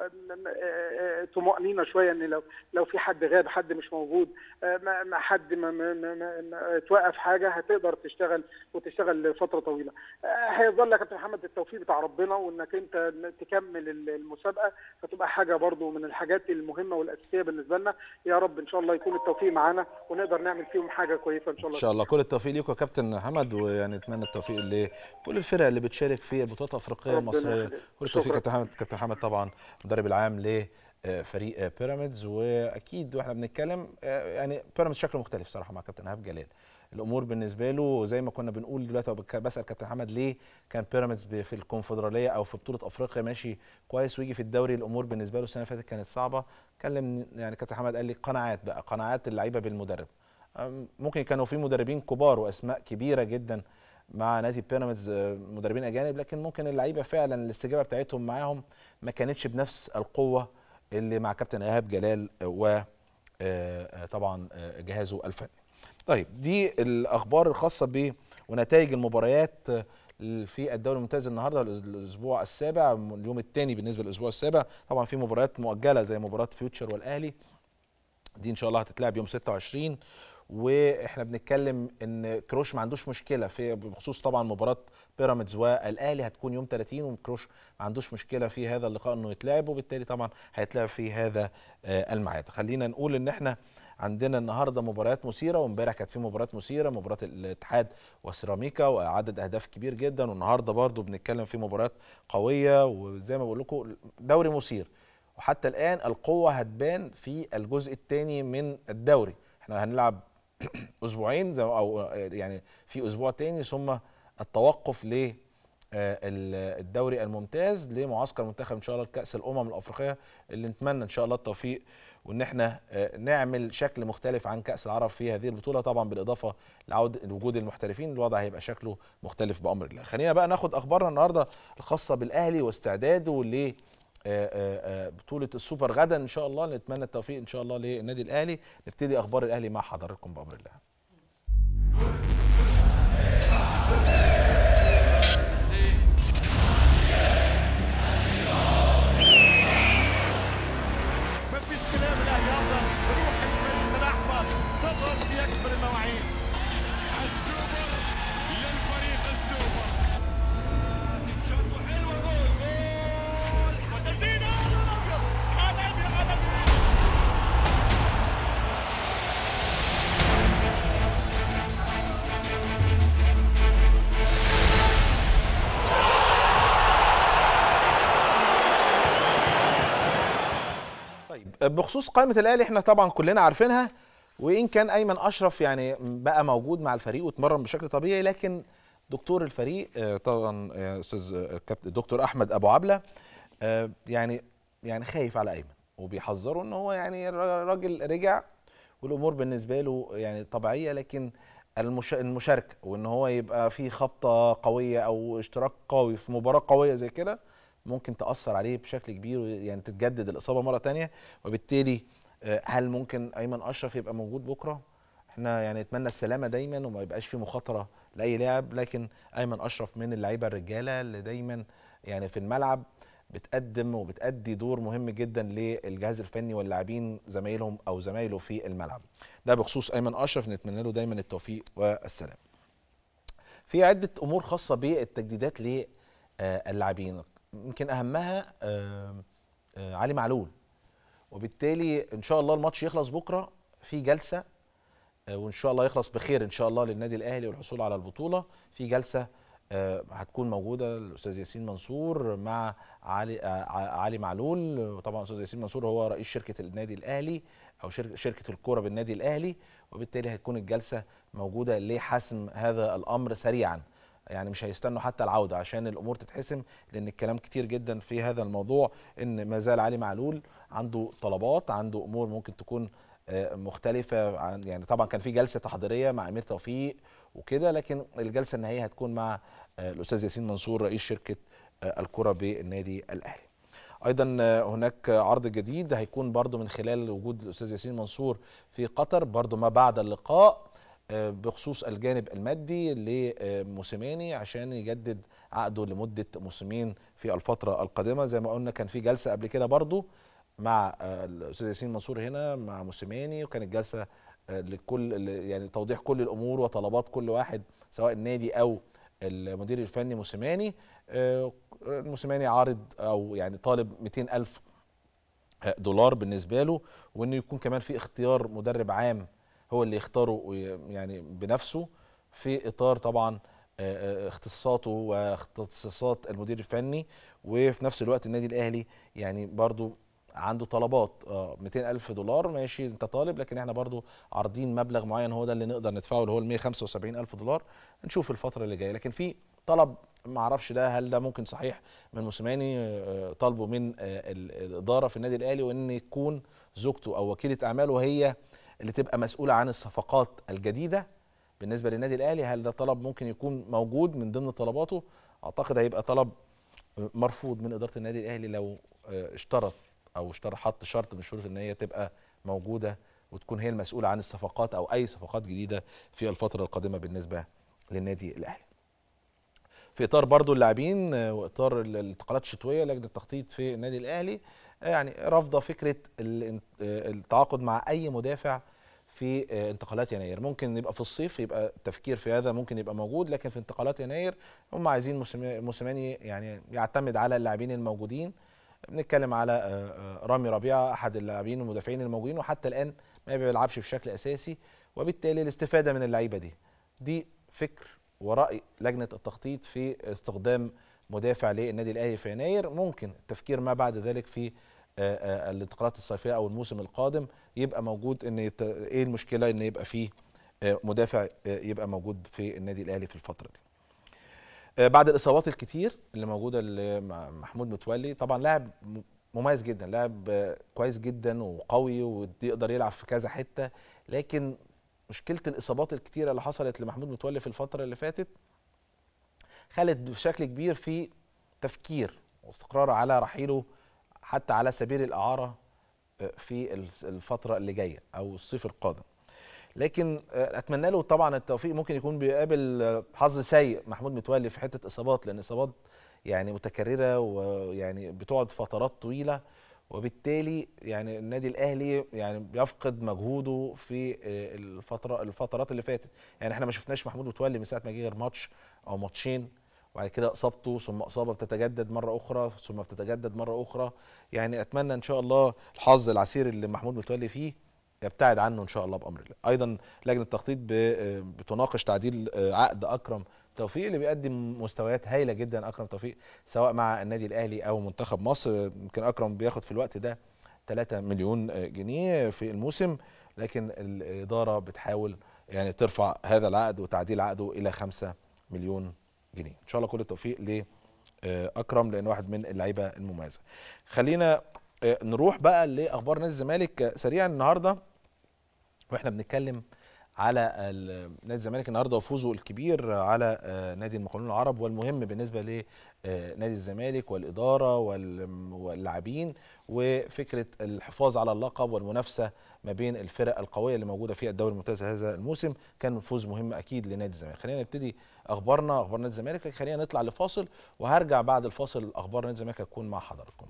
آه، طمانينه شويه ان لو لو في حد غاب حد مش موجود آه، ما حد ما, ما, ما, ما توقف حاجه تقدر تشتغل وتشتغل فتره طويله آه، هيظل يا كابتن محمد التوفيق بتاع ربنا وانك انت تكمل المسابقه هتبقى حاجه برضو من الحاجات المهمه والاساسيه بالنسبه لنا يا رب ان شاء الله يكون التوفيق معانا ونقدر نعمل فيهم حاجه كويسه ان شاء الله ان شاء الله كل التوفيق ليكم يا كابتن محمد ويعني اتمنى التوفيق لكل الفرق اللي بتشارك في البطولات الافريقيه المصريه كل التوفيق كابتن حمد كابتن محمد طبعا المدرب العام ل آه، فريق آه، بيراميدز واكيد واحنا بنتكلم يعني بيراميدز شكله مختلف صراحه مع كابتن ايهاب جلال الامور بالنسبه له زي ما كنا بنقول دلوقتي بسال كابتن حمد ليه كان بيراميدز في الكونفدراليه او في بطوله افريقيا ماشي كويس ويجي في الدوري الامور بالنسبه له السنه اللي فاتت كانت صعبه كلم يعني كابتن حمد قال لي قناعات بقى قناعات اللعيبه بالمدرب ممكن كانوا في مدربين كبار واسماء كبيره جدا مع نادي بيراميدز أه، مدربين اجانب لكن ممكن اللعيبه فعلا الاستجابه بتاعتهم معاهم ما كانتش بنفس القوه اللي مع كابتن ايهاب جلال و أه، أه، طبعا جهازه الفني طيب دي الاخبار الخاصه ب ونتائج المباريات آه، في الدوري الممتاز النهارده الاسبوع السابع اليوم الثاني بالنسبه للاسبوع السابع طبعا في مباريات مؤجله زي مباراه فيوتشر والاهلي دي ان شاء الله هتتلعب يوم 26 واحنا بنتكلم ان كروش ما عندوش مشكله في بخصوص طبعا مباراه بيراميدز والاهلي هتكون يوم 30 وكروش ما عندوش مشكله في هذا اللقاء انه يتلعب وبالتالي طبعا هيتلعب في هذا آه، الميعاد خلينا نقول ان احنا عندنا النهارده مباريات مثيره وامبارح كانت في مباريات مثيره مباراه الاتحاد وسيراميكا وعدد اهداف كبير جدا والنهارده برضو بنتكلم في مباريات قويه وزي ما بقول لكم دوري مثير وحتى الان القوه هتبان في الجزء الثاني من الدوري احنا هنلعب اسبوعين او يعني في اسبوع ثاني ثم التوقف ل آه، الدوري الممتاز لمعسكر منتخب ان شاء الله لكاس الامم الافريقيه اللي نتمنى ان شاء الله التوفيق وان احنا آه، نعمل شكل مختلف عن كاس العرب في هذه البطوله طبعا بالاضافه لعود وجود المحترفين الوضع هيبقى شكله مختلف بامر الله خلينا بقى ناخد اخبارنا النهارده الخاصه بالاهلي واستعداده ل آه، آه، بطوله السوبر غدا ان شاء الله نتمنى التوفيق ان شاء الله للنادي الاهلي نبتدي اخبار الاهلي مع حضراتكم بامر الله بخصوص قائمه الاهلي احنا طبعا كلنا عارفينها وان كان ايمن اشرف يعني بقى موجود مع الفريق واتمرن بشكل طبيعي لكن دكتور الفريق آه، طبعا آه، استاذ الكابتن آه، الدكتور احمد ابو عبله يعني يعني خايف على ايمن وبيحذره ان هو يعني راجل رجع والامور بالنسبه له يعني طبيعيه لكن المشاركه وان هو يبقى في خبطه قويه او اشتراك قوي في مباراه قويه زي كده ممكن تاثر عليه بشكل كبير يعني تتجدد الاصابه مره ثانيه وبالتالي آه، هل ممكن ايمن اشرف يبقى موجود بكره احنا يعني نتمنى السلامه دايما وما يبقاش في مخاطره لاي لاعب لكن ايمن اشرف من اللعيبه الرجاله اللي دايما يعني في الملعب بتقدم وبتأدي دور مهم جدا للجهاز الفني واللاعبين زمايلهم او زمايله في الملعب. ده بخصوص ايمن اشرف نتمنى له دايما التوفيق والسلام. في عده امور خاصه بالتجديدات للاعبين يمكن اهمها آه، آه، علي معلول وبالتالي ان شاء الله الماتش يخلص بكره في جلسه آه، وان شاء الله يخلص بخير ان شاء الله للنادي الاهلي والحصول على البطوله في جلسه هتكون موجوده الاستاذ ياسين منصور مع علي علي معلول وطبعا الاستاذ ياسين منصور هو رئيس شركه النادي الاهلي او شركه الكوره بالنادي الاهلي وبالتالي هتكون الجلسه موجوده لحسم هذا الامر سريعا يعني مش هيستنوا حتى العوده عشان الامور تتحسم لان الكلام كتير جدا في هذا الموضوع ان ما زال علي معلول عنده طلبات عنده امور ممكن تكون آه، مختلفه عن يعني طبعا كان في جلسه تحضيريه مع امير توفيق وكده لكن الجلسه النهائيه هتكون مع آه، الاستاذ ياسين منصور رئيس شركه آه، الكره بالنادي الاهلي. ايضا هناك عرض جديد هيكون برضو من خلال وجود الاستاذ ياسين منصور في قطر برضو ما بعد اللقاء بخصوص الجانب المادي لموسيماني عشان يجدد عقده لمده موسمين في الفتره القادمه زي ما قلنا كان في جلسه قبل كده برضو مع آه، الاستاذ ياسين منصور هنا مع موسيماني وكانت جلسه آه، لكل يعني توضيح كل الامور وطلبات كل واحد سواء النادي او المدير الفني موسيماني آه، موسيماني عارض او يعني طالب 200 الف دولار بالنسبه له وانه يكون كمان في اختيار مدرب عام هو اللي يختاره يعني بنفسه في اطار طبعا آه، آه، آه، اختصاصاته واختصاصات المدير الفني وفي نفس الوقت النادي الاهلي يعني برضو عنده طلبات اه 200 الف دولار ماشي انت طالب لكن احنا برضو عارضين مبلغ معين هو ده اللي نقدر ندفعه اللي هو ال 175 الف دولار نشوف الفتره اللي جايه لكن في طلب ما اعرفش ده هل ده ممكن صحيح من موسيماني طالبه من الاداره في النادي الاهلي وان يكون زوجته او وكيله اعماله هي اللي تبقى مسؤوله عن الصفقات الجديده بالنسبه للنادي الاهلي هل ده طلب ممكن يكون موجود من ضمن طلباته اعتقد هيبقى طلب مرفوض من اداره النادي الاهلي لو آه، اشترط او اشترى حط شرط من الشروط ان هي تبقى موجوده وتكون هي المسؤوله عن الصفقات او اي صفقات جديده في الفتره القادمه بالنسبه للنادي الاهلي في اطار برضو اللاعبين آه، واطار الانتقالات الشتويه لجنه التخطيط في النادي الاهلي يعني رافضه فكره آه، التعاقد مع اي مدافع في آه، انتقالات يناير ممكن يبقى في الصيف يبقى التفكير في هذا ممكن يبقى موجود لكن في انتقالات يناير هم عايزين موسيماني يعني يعتمد على اللاعبين الموجودين بنتكلم على آه، رامي ربيعه احد اللاعبين المدافعين الموجودين وحتى الان ما بيلعبش بشكل اساسي وبالتالي الاستفاده من اللعيبه دي دي فكر وراي لجنه التخطيط في استخدام مدافع للنادي الاهلي في يناير ممكن التفكير ما بعد ذلك في آه، آه، الانتقالات الصيفيه او الموسم القادم يبقى موجود ان يت... ايه المشكله ان يبقى فيه آه، مدافع يبقى موجود في النادي الاهلي في الفتره دي. بعد الاصابات الكتير اللي موجوده لمحمود متولي طبعا لاعب مميز جدا لاعب كويس جدا وقوي ويقدر يلعب في كذا حته لكن مشكله الاصابات الكتيره اللي حصلت لمحمود متولي في الفتره اللي فاتت خلت بشكل كبير في تفكير واستقرار على رحيله حتى على سبيل الإعارة آه، في الفترة اللي جاية أو الصيف القادم لكن آه، أتمنى له طبعا التوفيق ممكن يكون بيقابل آه، حظ سيء محمود متولي في حتة إصابات لأن إصابات يعني متكررة ويعني بتقعد فترات طويلة وبالتالي يعني النادي الاهلي يعني بيفقد مجهوده في الفتره الفترات اللي فاتت يعني احنا ما شفناش محمود متولي من ساعه ما جه غير ماتش او ماتشين وبعد كده اصابته ثم اصابه بتتجدد مره اخرى ثم بتتجدد مره اخرى يعني اتمنى ان شاء الله الحظ العسير اللي محمود متولي فيه يبتعد عنه ان شاء الله بامر الله ايضا لجنه التخطيط بتناقش تعديل آه، عقد اكرم توفيق اللي بيقدم مستويات هايله جدا اكرم توفيق سواء مع النادي الاهلي او منتخب مصر يمكن اكرم بياخد في الوقت ده 3 مليون آه، جنيه في الموسم لكن الاداره بتحاول يعني ترفع هذا العقد وتعديل عقده الى 5 مليون جنيه ان شاء الله كل التوفيق لاكرم لان واحد من اللعيبه المميزه خلينا آه، نروح بقى لاخبار نادي الزمالك آه، سريعا النهارده واحنا بنتكلم على نادي الزمالك النهارده وفوزه الكبير على آه، نادي المقاولون العرب والمهم بالنسبه لنادي الزمالك والاداره واللاعبين وفكره الحفاظ على اللقب والمنافسه ما بين الفرق القويه اللي موجوده في الدوري الممتاز هذا الموسم كان فوز مهم اكيد لنادي الزمالك خلينا نبتدي اخبارنا اخبار نادي الزمالك خلينا نطلع لفاصل وهرجع بعد الفاصل اخبار نادي الزمالك هتكون مع حضراتكم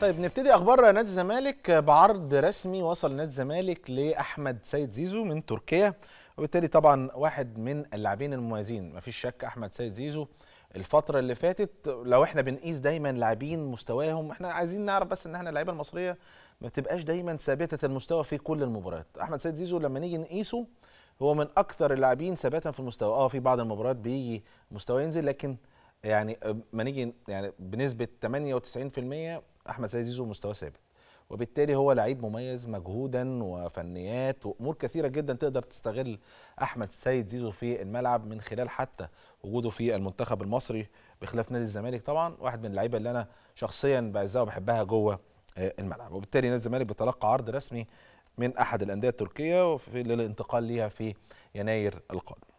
طيب نبتدي اخبار نادي الزمالك بعرض رسمي وصل نادي الزمالك لاحمد سيد زيزو من تركيا وبالتالي طبعا واحد من اللاعبين المميزين مفيش شك احمد سيد زيزو الفترة اللي فاتت لو احنا بنقيس دايما لاعبين مستواهم احنا عايزين نعرف بس ان احنا اللعيبة المصرية ما بتبقاش دايما ثابتة المستوى في كل المباريات احمد سيد زيزو لما نيجي نقيسه هو من اكثر اللاعبين ثباتا في المستوى اه في بعض المباريات بيجي مستواه ينزل لكن يعني آه، ما نيجي يعني بنسبه 98% احمد سيد زيزو مستواه ثابت وبالتالي هو لعيب مميز مجهودا وفنيات وامور كثيره جدا تقدر تستغل احمد سيد زيزو في الملعب من خلال حتى وجوده في المنتخب المصري بخلاف نادي الزمالك طبعا واحد من اللعيبه اللي انا شخصيا بعزها وبحبها جوه الملعب وبالتالي نادي الزمالك بيتلقى عرض رسمي من احد الانديه التركيه للانتقال ليها في يناير القادم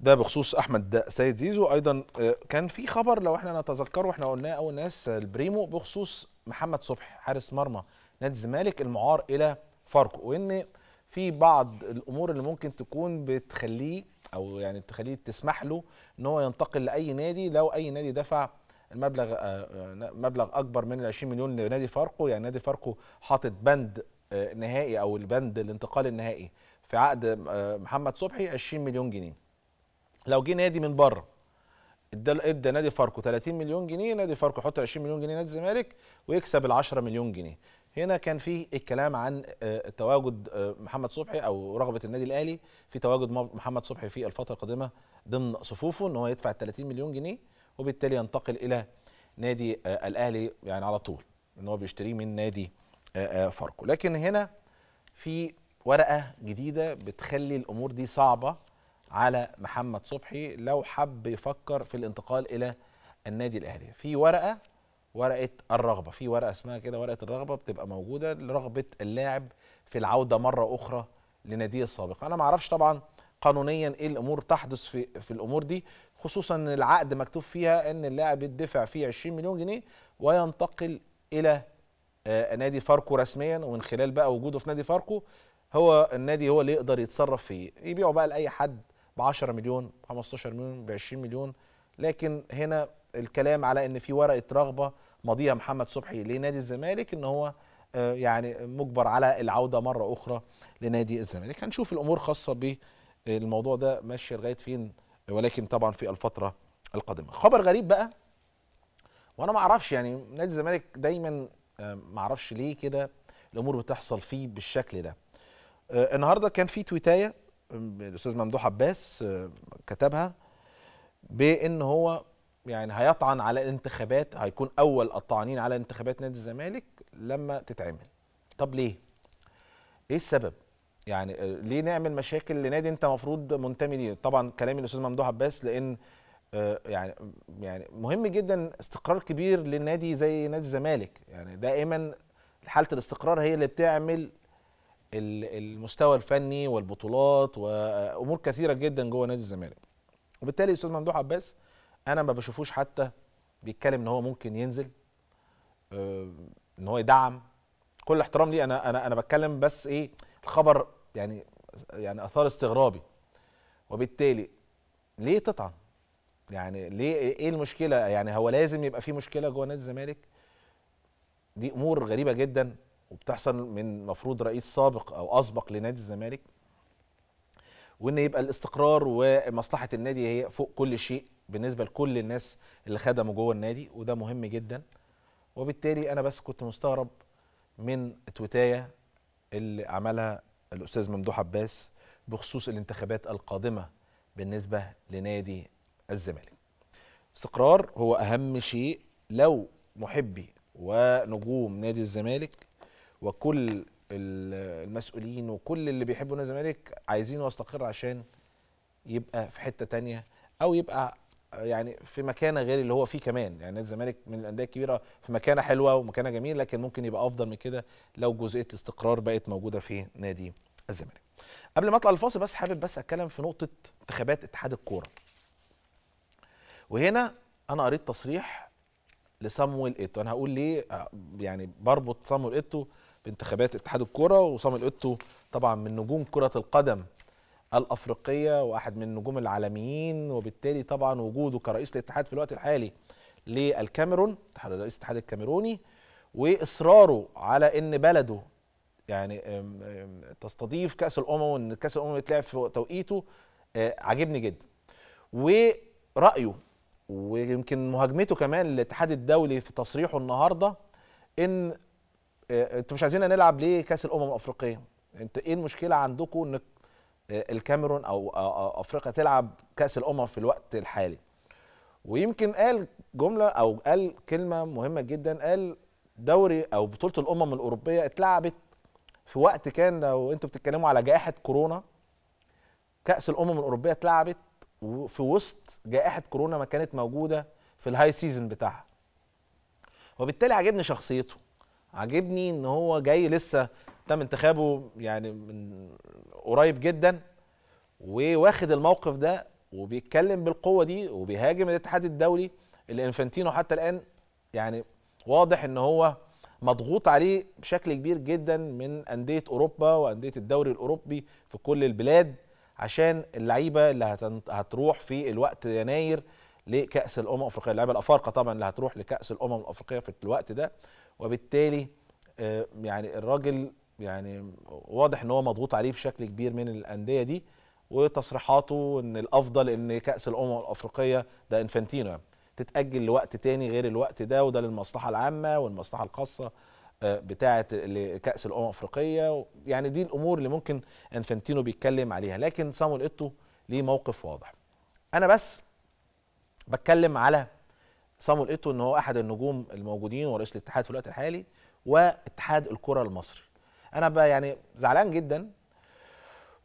ده بخصوص احمد سيد زيزو ايضا آه، كان في خبر لو احنا نتذكره احنا قلناه اول ناس آه، البريمو بخصوص محمد صبحي حارس مرمى نادي الزمالك المعار الى فاركو وان في بعض الامور اللي ممكن تكون بتخليه او يعني تخليه تسمح له ان هو ينتقل لاي نادي لو اي نادي دفع المبلغ آه، مبلغ اكبر من ال 20 مليون لنادي فاركو يعني نادي فاركو حاطط بند نهائي او البند الانتقال النهائي في عقد محمد صبحي 20 مليون جنيه لو جه نادي من بره ادى نادي فاركو 30 مليون جنيه نادي فاركو يحط 20 مليون جنيه نادي الزمالك ويكسب ال 10 مليون جنيه هنا كان في الكلام عن آه، تواجد آه، محمد صبحي او رغبه النادي الاهلي في تواجد محمد صبحي في الفتره القادمه ضمن صفوفه ان هو يدفع 30 مليون جنيه وبالتالي ينتقل الى نادي آه، الاهلي يعني على طول ان هو بيشتريه من نادي فاركو لكن هنا في ورقه جديده بتخلي الامور دي صعبه على محمد صبحي لو حب يفكر في الانتقال الى النادي الاهلي في ورقه ورقه الرغبه في ورقه اسمها كده ورقه الرغبه بتبقى موجوده لرغبه اللاعب في العوده مره اخرى لناديه السابق انا ما اعرفش طبعا قانونيا ايه الامور تحدث في في الامور دي خصوصا ان العقد مكتوب فيها ان اللاعب يدفع فيه 20 مليون جنيه وينتقل الى آه، نادي فاركو رسميا ومن خلال بقى وجوده في نادي فاركو هو النادي هو اللي يقدر يتصرف فيه يبيعه بقى لاي حد ب 10 مليون 15 مليون ب 20 مليون لكن هنا الكلام على ان في ورقه رغبه ماضيها محمد صبحي لنادي الزمالك ان هو آه، يعني مجبر على العوده مره اخرى لنادي الزمالك هنشوف الامور خاصه بالموضوع آه، ده ماشي لغايه فين ولكن طبعا في الفتره القادمه خبر غريب بقى وانا ما اعرفش يعني نادي الزمالك دايما آه، ما اعرفش ليه كده الامور بتحصل فيه بالشكل ده النهارده كان في تويتايه الاستاذ ممدوح عباس آه، كتبها بان هو يعني هيطعن على الانتخابات هيكون اول الطعانين على انتخابات نادي الزمالك لما تتعمل طب ليه ايه السبب يعني آه، ليه نعمل مشاكل لنادي انت مفروض منتمي ليه طبعا كلام الاستاذ ممدوح عباس لان آه، يعني يعني مهم جدا استقرار كبير للنادي زي نادي الزمالك يعني دائما حاله الاستقرار هي اللي بتعمل المستوى الفني والبطولات وامور كثيره جدا جوه نادي الزمالك وبالتالي استاذ ممدوح عباس انا ما بشوفوش حتى بيتكلم ان هو ممكن ينزل آه، ان هو يدعم كل احترام لي انا انا انا بتكلم بس ايه الخبر يعني يعني اثار استغرابي وبالتالي ليه تطعن يعني ليه ايه, إيه المشكله يعني هو لازم يبقى في مشكله جوه نادي الزمالك دي امور غريبه جدا وبتحصل من مفروض رئيس سابق او اسبق لنادي الزمالك وان يبقى الاستقرار ومصلحه النادي هي فوق كل شيء بالنسبه لكل الناس اللي خدموا جوه النادي وده مهم جدا وبالتالي انا بس كنت مستغرب من توتاية اللي عملها الاستاذ ممدوح عباس بخصوص الانتخابات القادمه بالنسبه لنادي الزمالك استقرار هو اهم شيء لو محبي ونجوم نادي الزمالك وكل المسؤولين وكل اللي بيحبوا نادي الزمالك عايزينه يستقر عشان يبقى في حته تانية او يبقى يعني في مكانه غير اللي هو فيه كمان يعني نادي الزمالك من الانديه الكبيره في مكانه حلوه ومكانه جميل لكن ممكن يبقى افضل من كده لو جزئيه الاستقرار بقت موجوده في نادي الزمالك قبل ما اطلع الفاصل بس حابب بس اتكلم في نقطه انتخابات اتحاد الكوره وهنا انا قريت تصريح لسامويل ايتو انا هقول ليه آه، يعني بربط سامويل ايتو بانتخابات اتحاد الكوره وصامي القطو طبعا من نجوم كره القدم الافريقيه واحد من النجوم العالميين وبالتالي طبعا وجوده كرئيس الاتحاد في الوقت الحالي للكاميرون رئيس الاتحاد الكاميروني واصراره على ان بلده يعني تستضيف كاس الامم وان كاس الامم يتلعب في توقيته آه، عاجبني جدا ورايه ويمكن مهاجمته كمان للاتحاد الدولي في تصريحه النهارده ان آه، انتوا مش عايزين نلعب ليه كاس الامم الافريقيه انت ايه المشكله عندكم ان آه، الكاميرون او آه، افريقيا تلعب كاس الامم في الوقت الحالي ويمكن قال جمله او قال كلمه مهمه جدا قال دوري او بطوله الامم الاوروبيه اتلعبت في وقت كان لو انتوا بتتكلموا على جائحه كورونا كاس الامم الاوروبيه اتلعبت في وسط جائحه كورونا ما كانت موجوده في الهاي سيزون بتاعها وبالتالي عجبني شخصيته عاجبني ان هو جاي لسه تم انتخابه يعني من قريب جدا وواخد الموقف ده وبيتكلم بالقوه دي وبيهاجم الاتحاد الدولي اللي انفانتينو حتى الان يعني واضح ان هو مضغوط عليه بشكل كبير جدا من انديه اوروبا وانديه الدوري الاوروبي في كل البلاد عشان اللعيبه اللي هتروح في الوقت يناير لكاس الامم الافريقيه اللعيبه الافارقه طبعا اللي هتروح لكاس الامم الافريقيه في الوقت ده وبالتالي آه، يعني الراجل يعني واضح ان هو مضغوط عليه بشكل كبير من الانديه دي وتصريحاته ان الافضل ان كاس الامم الافريقيه ده انفانتينو يعني تتاجل لوقت تاني غير الوقت ده وده للمصلحه العامه والمصلحه الخاصه آه، بتاعه كاس الامم الافريقيه يعني دي الامور اللي ممكن انفانتينو بيتكلم عليها لكن صامويل ايتو ليه موقف واضح انا بس بتكلم على صامول ايتو ان هو احد النجوم الموجودين ورئيس الاتحاد في الوقت الحالي واتحاد الكره المصري انا بقى يعني زعلان جدا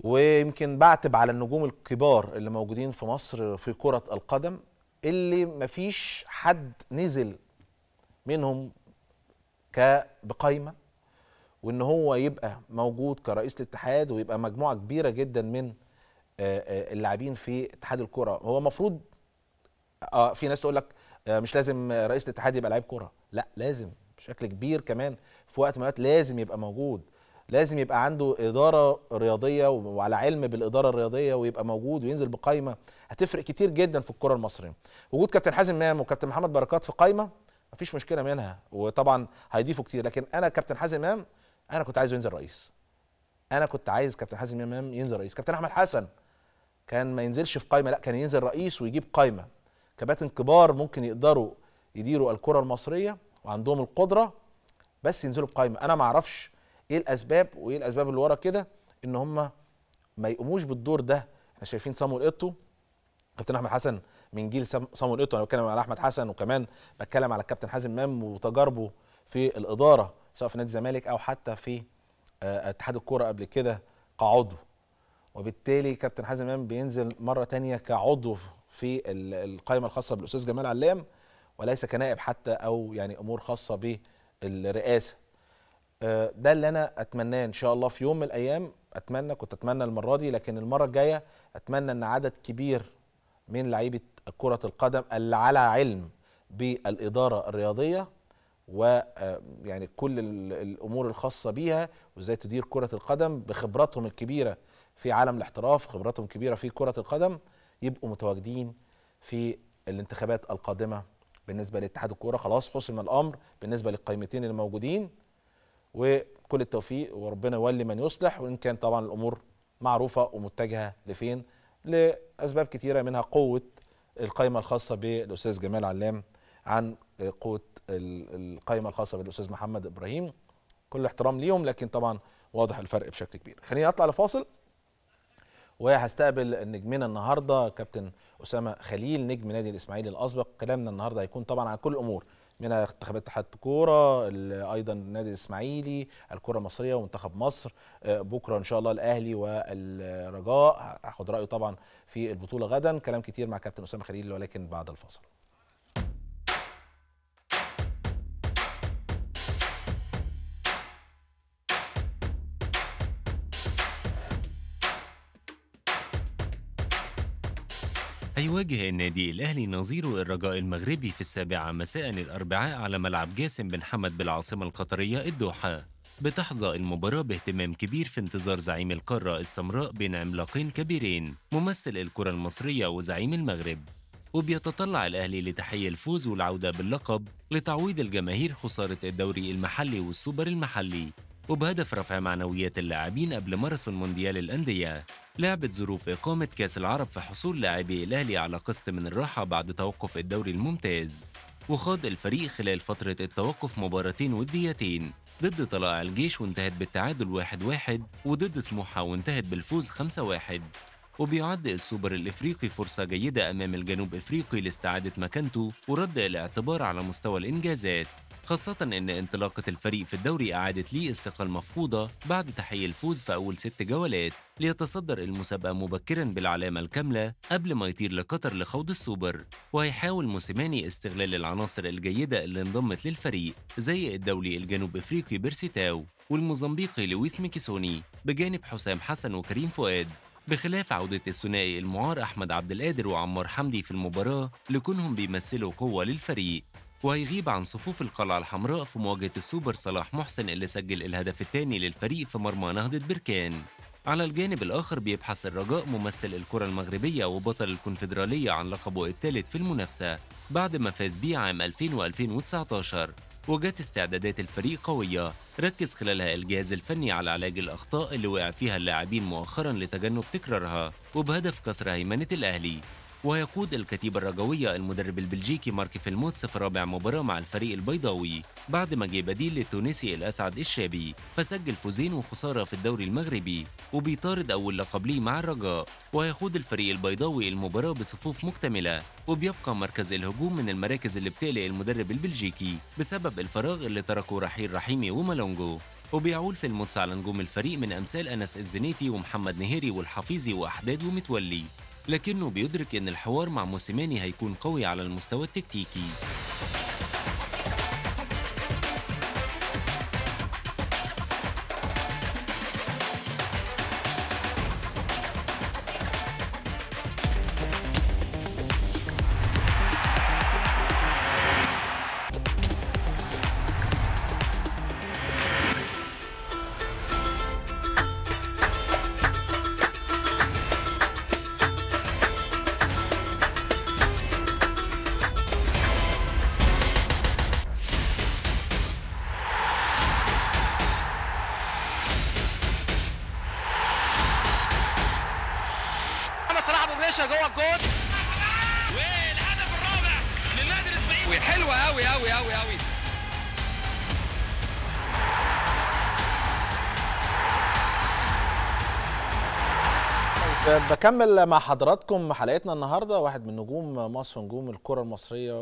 ويمكن بعتب على النجوم الكبار اللي موجودين في مصر في كره القدم اللي مفيش حد نزل منهم بقايمه وان هو يبقى موجود كرئيس الاتحاد ويبقى مجموعه كبيره جدا من آه، آه، اللاعبين في اتحاد الكره هو المفروض اه في ناس تقول لك آه، مش لازم رئيس الاتحاد يبقى لعيب كوره لا لازم بشكل كبير كمان في وقت من الوقت لازم يبقى موجود لازم يبقى عنده إدارة رياضية وعلى علم بالإدارة الرياضية ويبقى موجود وينزل بقايمة هتفرق كتير جدا في الكرة المصرية وجود كابتن حازم إمام وكابتن محمد بركات في قايمة مفيش مشكلة منها وطبعا هيضيفوا كتير لكن أنا كابتن حازم إمام أنا كنت عايزه ينزل رئيس أنا كنت عايز كابتن حازم إمام ينزل رئيس كابتن أحمد حسن كان ما ينزلش في قايمة لا كان ينزل رئيس ويجيب قايمة كباتن كبار ممكن يقدروا يديروا الكره المصريه وعندهم القدره بس ينزلوا بقايمه انا ما اعرفش ايه الاسباب وايه الاسباب اللي ورا كده ان هم ما يقوموش بالدور ده احنا شايفين صامويل ايتو كابتن احمد حسن من جيل صامويل ايتو انا بتكلم على احمد حسن وكمان بتكلم على الكابتن حازم مام وتجاربه في الاداره سواء في نادي الزمالك او حتى في آه، اتحاد الكوره قبل كده كعضو وبالتالي كابتن حازم امام بينزل مره تانية كعضو في القائمه الخاصه بالاستاذ جمال علام وليس كنائب حتى او يعني امور خاصه بالرئاسه آه، ده اللي انا اتمناه ان شاء الله في يوم من الايام اتمنى كنت اتمنى المره دي لكن المره الجايه اتمنى ان عدد كبير من لعيبه كره القدم اللي على علم بالاداره الرياضيه ويعني آه، كل الامور الخاصه بيها وازاي تدير كره القدم بخبراتهم الكبيره في عالم الاحتراف خبراتهم الكبيره في كره القدم يبقوا متواجدين في الانتخابات القادمه بالنسبه لاتحاد الكوره خلاص حسم الامر بالنسبه للقائمتين اللي موجودين وكل التوفيق وربنا يولي من يصلح وان كان طبعا الامور معروفه ومتجهه لفين لاسباب كثيره منها قوه القائمه الخاصه بالاستاذ جمال علام عن قوه القائمه الخاصه بالاستاذ محمد ابراهيم كل احترام ليهم لكن طبعا واضح الفرق بشكل كبير خليني اطلع لفاصل وهستقبل نجمنا النهارده كابتن اسامه خليل نجم نادي الاسماعيلي الاسبق كلامنا النهارده هيكون طبعا عن كل الامور من انتخابات اتحاد الكوره ايضا النادي الاسماعيلي الكره المصريه ومنتخب مصر آه، بكره ان شاء الله الاهلي والرجاء هاخد رايه طبعا في البطوله غدا كلام كتير مع كابتن اسامه خليل ولكن بعد الفصل يواجه النادي الأهلي نظيره الرجاء المغربي في السابعة مساء الأربعاء على ملعب جاسم بن حمد بالعاصمة القطرية الدوحة بتحظى المباراة باهتمام كبير في انتظار زعيم القارة السمراء بين عملاقين كبيرين ممثل الكرة المصرية وزعيم المغرب وبيتطلع الأهلي لتحية الفوز والعودة باللقب لتعويض الجماهير خسارة الدوري المحلي والسوبر المحلي وبهدف رفع معنويات اللاعبين قبل ماراثون مونديال الأندية لعبت ظروف إقامة كأس العرب في حصول لاعبي الأهلي على قسط من الراحة بعد توقف الدوري الممتاز وخاض الفريق خلال فترة التوقف مباراتين وديتين ضد طلائع الجيش وانتهت بالتعادل 1-1 واحد واحد وضد سموحة وانتهت بالفوز 5-1 وبيعد السوبر الإفريقي فرصة جيدة أمام الجنوب إفريقي لاستعادة مكانته ورد الاعتبار على مستوى الإنجازات خاصة إن انطلاقة الفريق في الدوري أعادت ليه الثقة المفقودة بعد تحقيق الفوز في أول ست جولات ليتصدر المسابقة مبكرا بالعلامة الكاملة قبل ما يطير لقطر لخوض السوبر وهيحاول موسيماني استغلال العناصر الجيدة اللي انضمت للفريق زي الدولي الجنوب إفريقي بيرسيتاو والموزمبيقي لويس ميكيسوني بجانب حسام حسن وكريم فؤاد بخلاف عودة الثنائي المعار أحمد عبد القادر وعمار حمدي في المباراة لكونهم بيمثلوا قوة للفريق وهيغيب عن صفوف القلعة الحمراء في مواجهة السوبر صلاح محسن اللي سجل الهدف الثاني للفريق في مرمى نهضة بركان على الجانب الآخر بيبحث الرجاء ممثل الكرة المغربية وبطل الكونفدرالية عن لقبه الثالث في المنافسة بعد ما فاز بيه عام 2000 و2019 وجات استعدادات الفريق قوية ركز خلالها الجهاز الفني على علاج الأخطاء اللي وقع فيها اللاعبين مؤخرا لتجنب تكرارها وبهدف كسر هيمنة الأهلي ويقود الكتيبة الرجوية المدرب البلجيكي مارك فيلموتس في رابع مباراة مع الفريق البيضاوي بعد ما جه بديل للتونسي الأسعد الشابي فسجل فوزين وخسارة في الدوري المغربي وبيطارد أول لقب ليه مع الرجاء ويخوض الفريق البيضاوي المباراة بصفوف مكتملة وبيبقى مركز الهجوم من المراكز اللي بتقلق المدرب البلجيكي بسبب الفراغ اللي تركه رحيل رحيمي ومالونجو وبيعول في الموتس على نجوم الفريق من أمثال أنس الزنيتي ومحمد نهيري والحفيظي وأحداد ومتولي لكنه بيدرك أن الحوار مع موسيماني هيكون قوي على المستوى التكتيكي بكمل مع حضراتكم حلقتنا النهارده واحد من نجوم مصر ونجوم الكره المصريه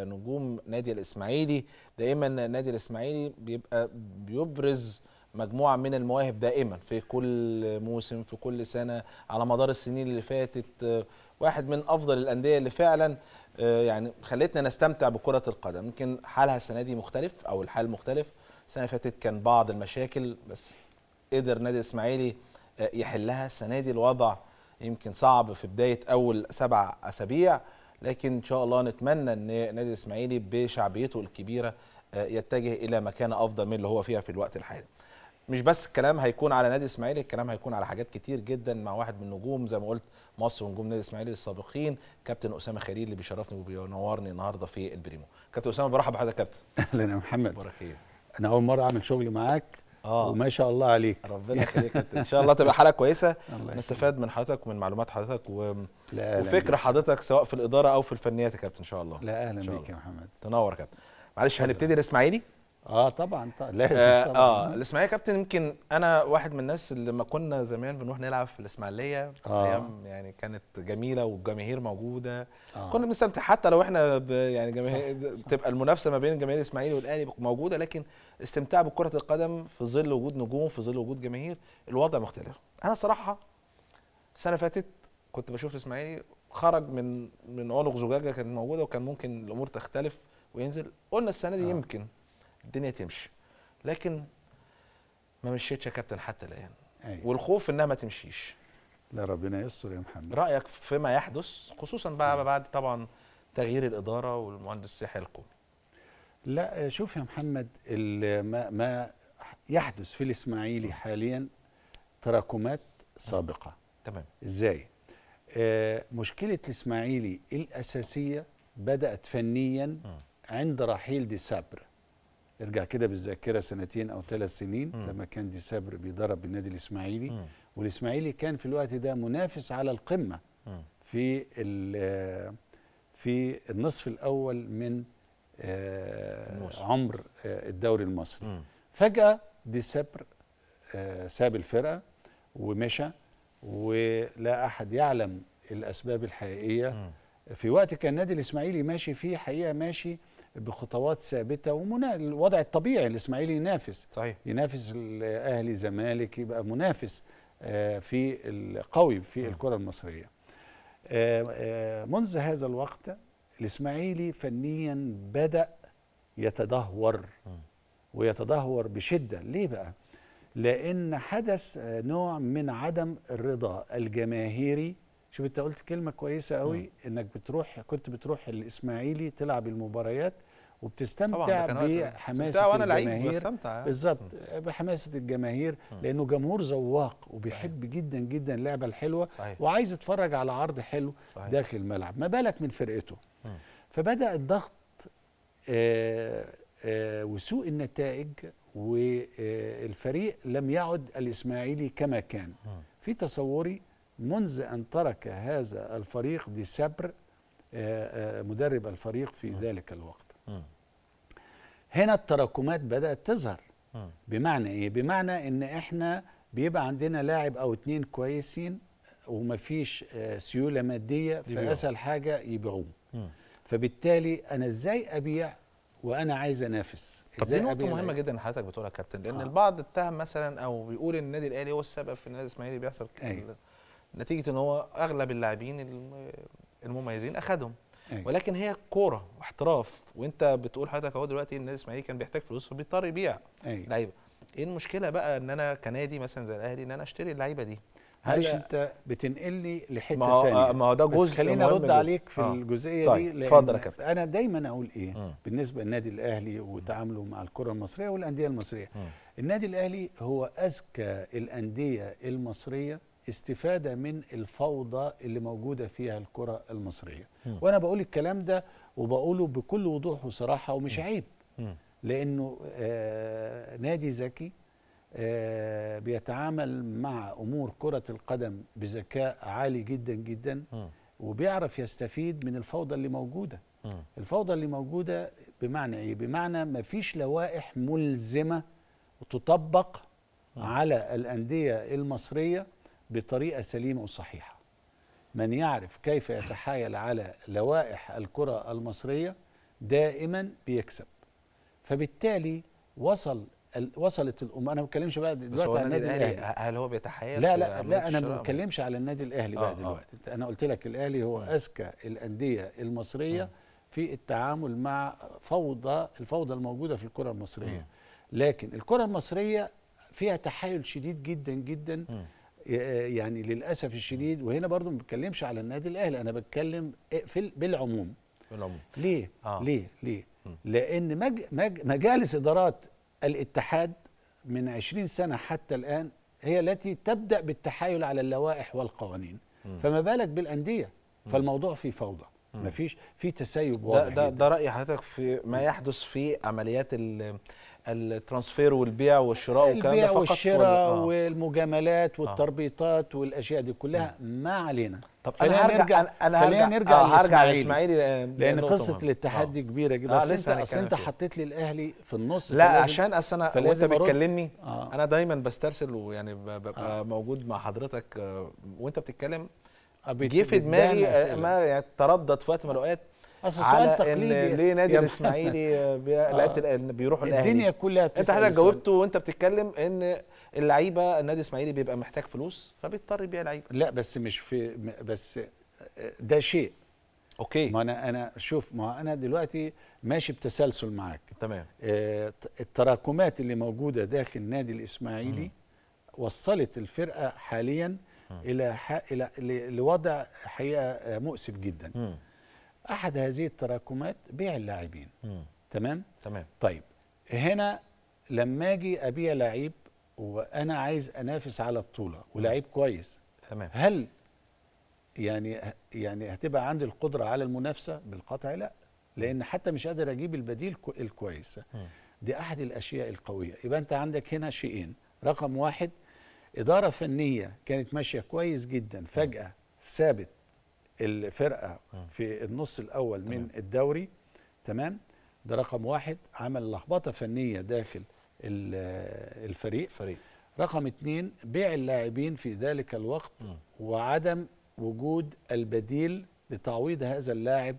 ونجوم نادي الاسماعيلي دائما نادي الاسماعيلي بيبقى بيبرز مجموعه من المواهب دائما في كل موسم في كل سنه على مدار السنين اللي فاتت واحد من افضل الانديه اللي فعلا آه، يعني خلتنا نستمتع بكره القدم يمكن حالها السنه دي مختلف او الحال مختلف السنه فاتت كان بعض المشاكل بس قدر نادي الاسماعيلي آه، يحلها السنه دي الوضع يمكن صعب في بدايه اول سبع اسابيع لكن ان شاء الله نتمنى ان نادي الاسماعيلي بشعبيته الكبيره آه، يتجه الى مكانه افضل من اللي هو فيها في الوقت الحالي مش بس الكلام هيكون على نادي الاسماعيلي الكلام هيكون على حاجات كتير جدا مع واحد من نجوم زي ما قلت مصر ونجوم نادي الاسماعيلي السابقين كابتن اسامه خليل اللي بيشرفني وبينورني النهارده في البريمو كابتن اسامه برحب بحضرتك يا كابتن اهلا يا محمد بارك انا اول مره اعمل شغل معاك اه وما شاء الله عليك ربنا يخليك ان شاء الله تبقى حلقه كويسه نستفاد من حضرتك ومن معلومات حضرتك و... وفكر حضرتك سواء في الاداره او في الفنيات يا كابتن ان شاء الله لا اهلا بيك يا محمد تنور يا كابتن معلش هنبتدي الاسماعيلي اه طبعا طبعا لازم آه طبعا اه الاسماعيليه كابتن يمكن انا واحد من الناس اللي لما كنا زمان بنروح نلعب في الاسماعيليه آه. ايام يعني كانت جميله والجماهير موجوده آه. كنا بنستمتع حتى لو احنا يعني جماهير تبقى المنافسه ما بين جماهير الاسماعيلي والاهلي موجوده لكن الاستمتاع بكره القدم في ظل وجود نجوم في ظل وجود جماهير الوضع مختلف انا صراحه السنه اللي فاتت كنت بشوف الاسماعيلي خرج من من عنق زجاجه كانت موجوده وكان ممكن الامور تختلف وينزل قلنا السنه دي آه. يمكن الدنيا تمشي لكن ما مشيتش يا كابتن حتى الان أيوة. والخوف انها ما تمشيش لا ربنا يستر يا محمد رايك فيما يحدث خصوصا بقى أيوة. بعد طبعا تغيير الاداره والمهندس يحيى القومي لا شوف يا محمد ما, ما يحدث في الاسماعيلي حاليا تراكمات سابقه تمام ازاي آه، مشكله الاسماعيلي الاساسيه بدات فنيا عند رحيل دي سابر ارجع كده بالذاكره سنتين او ثلاث سنين م. لما كان دي صبر بيدرب بالنادي الاسماعيلي م. والاسماعيلي كان في الوقت ده منافس على القمه م. في في النصف الاول من آه، عمر آه، الدوري المصري م. فجاه دي صبر آه، ساب الفرقه ومشى ولا احد يعلم الاسباب الحقيقيه م. في وقت كان النادي الاسماعيلي ماشي فيه حقيقه ماشي بخطوات ثابته ومنا الوضع الطبيعي الاسماعيلي ينافس صحيح ينافس الاهلي زمالك يبقى منافس آه، في القوي في الكره المصريه آه، آه، منذ هذا الوقت الاسماعيلي فنيا بدا يتدهور ويتدهور بشده ليه بقى لان حدث نوع من عدم الرضا الجماهيري شوف انت قلت كلمه كويسه قوي انك بتروح كنت بتروح الاسماعيلي تلعب المباريات وبتستمتع آه. بحماسه الجماهير بالظبط بحماسه الجماهير لانه جمهور ذواق وبيحب صحيح. جدا جدا اللعبه الحلوه صحيح. وعايز يتفرج على عرض حلو صحيح. داخل الملعب ما بالك من فرقته م. فبدا الضغط آآ آه، آآ آه، وسوء النتائج والفريق لم يعد الاسماعيلي كما كان م. في تصوري منذ أن ترك هذا الفريق دي سبر آه، آه، مدرب الفريق في م. ذلك الوقت م. هنا التراكمات بدأت تظهر بمعنى إيه؟ بمعنى إن إحنا بيبقى عندنا لاعب أو اتنين كويسين ومفيش آه، سيولة مادية فأسهل حاجة يبيعوه فبالتالي أنا إزاي أبيع وانا عايز انافس طب دي نقطه مهمه جدا حضرتك بتقولها يا كابتن لان آه. البعض اتهم مثلا او بيقول ان النادي الاهلي هو السبب في النادي الاسماعيلي بيحصل أيوه. كده نتيجه ان هو اغلب اللاعبين المميزين اخدهم أيوة. ولكن هي كوره واحتراف وانت بتقول حضرتك اهو دلوقتي ان النادي الاسماعيلي كان بيحتاج فلوس فبيضطر يبيع أيوة. لعيبه ايه المشكله بقى ان انا كنادي مثلا زي الاهلي ان انا اشتري اللعيبه دي معلش انت بتنقلني لحته ما تانية آه، ما هو ده جزء بس خليني ارد عليك في آه. الجزئيه طيب. دي اتفضل يا كابتن انا دايما اقول ايه م. بالنسبه للنادي الاهلي وتعامله مع الكره المصريه والانديه المصريه م. النادي الاهلي هو اذكى الانديه المصريه استفاده من الفوضى اللي موجوده فيها الكره المصريه م. وانا بقول الكلام ده وبقوله بكل وضوح وصراحه ومش م. عيب لانه آه نادي ذكي آه بيتعامل مع امور كره القدم بذكاء عالي جدا جدا م. وبيعرف يستفيد من الفوضى اللي موجوده م. الفوضى اللي موجوده بمعنى ايه بمعنى مفيش لوائح ملزمه تطبق على الانديه المصريه بطريقة سليمة وصحيحة من يعرف كيف يتحايل على لوائح الكرة المصرية دائما بيكسب فبالتالي وصل وصلت الأم انا ما بتكلمش بقى دلوقتي على النادي الاهلي هل هو بيتحايل لا لا لا انا ما بتكلمش على النادي الاهلي بقى آه, آه. دلوقتي آه. انا قلت لك الاهلي هو اذكى الانديه المصريه آه. في التعامل مع فوضى الفوضى الموجوده في الكره المصريه آه. لكن الكره المصريه فيها تحايل شديد جدا جدا آه. يعني للاسف الشديد وهنا برضو ما بتكلمش على النادي الاهلي انا بتكلم في بالعموم بالعموم ليه آه. ليه ليه م. لان مج... مج... مجالس ادارات الاتحاد من 20 سنه حتى الان هي التي تبدا بالتحايل على اللوائح والقوانين م. فما بالك بالانديه فالموضوع في فوضى مفيش في تسيب واضح ده ده, ده راي حضرتك في ما يحدث في عمليات الترانسفير والبيع والشراء والكلام ده فقط والشراء آه. والمجاملات آه. والتربيطات والاشياء دي كلها ما علينا طب انا هرجع نرجع انا هرجع نرجع آه هرجع للاسماعيلي آه، لان قصه الاتحاد دي كبيره جدا آه بس انت اصل انت حطيت لي الاهلي في النص لا عشان اصل انا وانت بتكلمني آه. انا دايما بسترسل ويعني ببقى آه. موجود مع حضرتك وانت بتتكلم جه في دماغي ما يعني تردد في وقت من الاوقات اصل سؤال تقليدي ليه نادي الاسماعيلي آه، آه. لعيبه بيروحوا الاهلي الدنيا كلها انت حضرتك جاوبته وانت بتتكلم ان اللعيبه النادي الاسماعيلي بيبقى محتاج فلوس فبيضطر يبيع لعيبه لا بس مش في بس آه، ده شيء اوكي ما انا انا شوف ما انا دلوقتي ماشي بتسلسل معاك تمام آه التراكمات اللي موجوده داخل النادي الاسماعيلي م. وصلت الفرقه حاليا م. الى الى لوضع حقيقه مؤسف جدا م. احد هذه التراكمات بيع اللاعبين تمام تمام طيب هنا لما اجي ابيع لعيب وانا عايز انافس على بطوله ولعيب كويس تمام هل يعني يعني هتبقى عندي القدره على المنافسه بالقطع لا لان حتى مش قادر اجيب البديل الكويس دي احد الاشياء القويه يبقى انت عندك هنا شيئين رقم واحد اداره فنيه كانت ماشيه كويس جدا فجاه ثابت الفرقه في النص الاول تمام. من الدوري تمام ده رقم واحد عمل لخبطه فنيه داخل آه، الفريق فريق. رقم اتنين بيع اللاعبين في ذلك الوقت م. وعدم وجود البديل لتعويض هذا اللاعب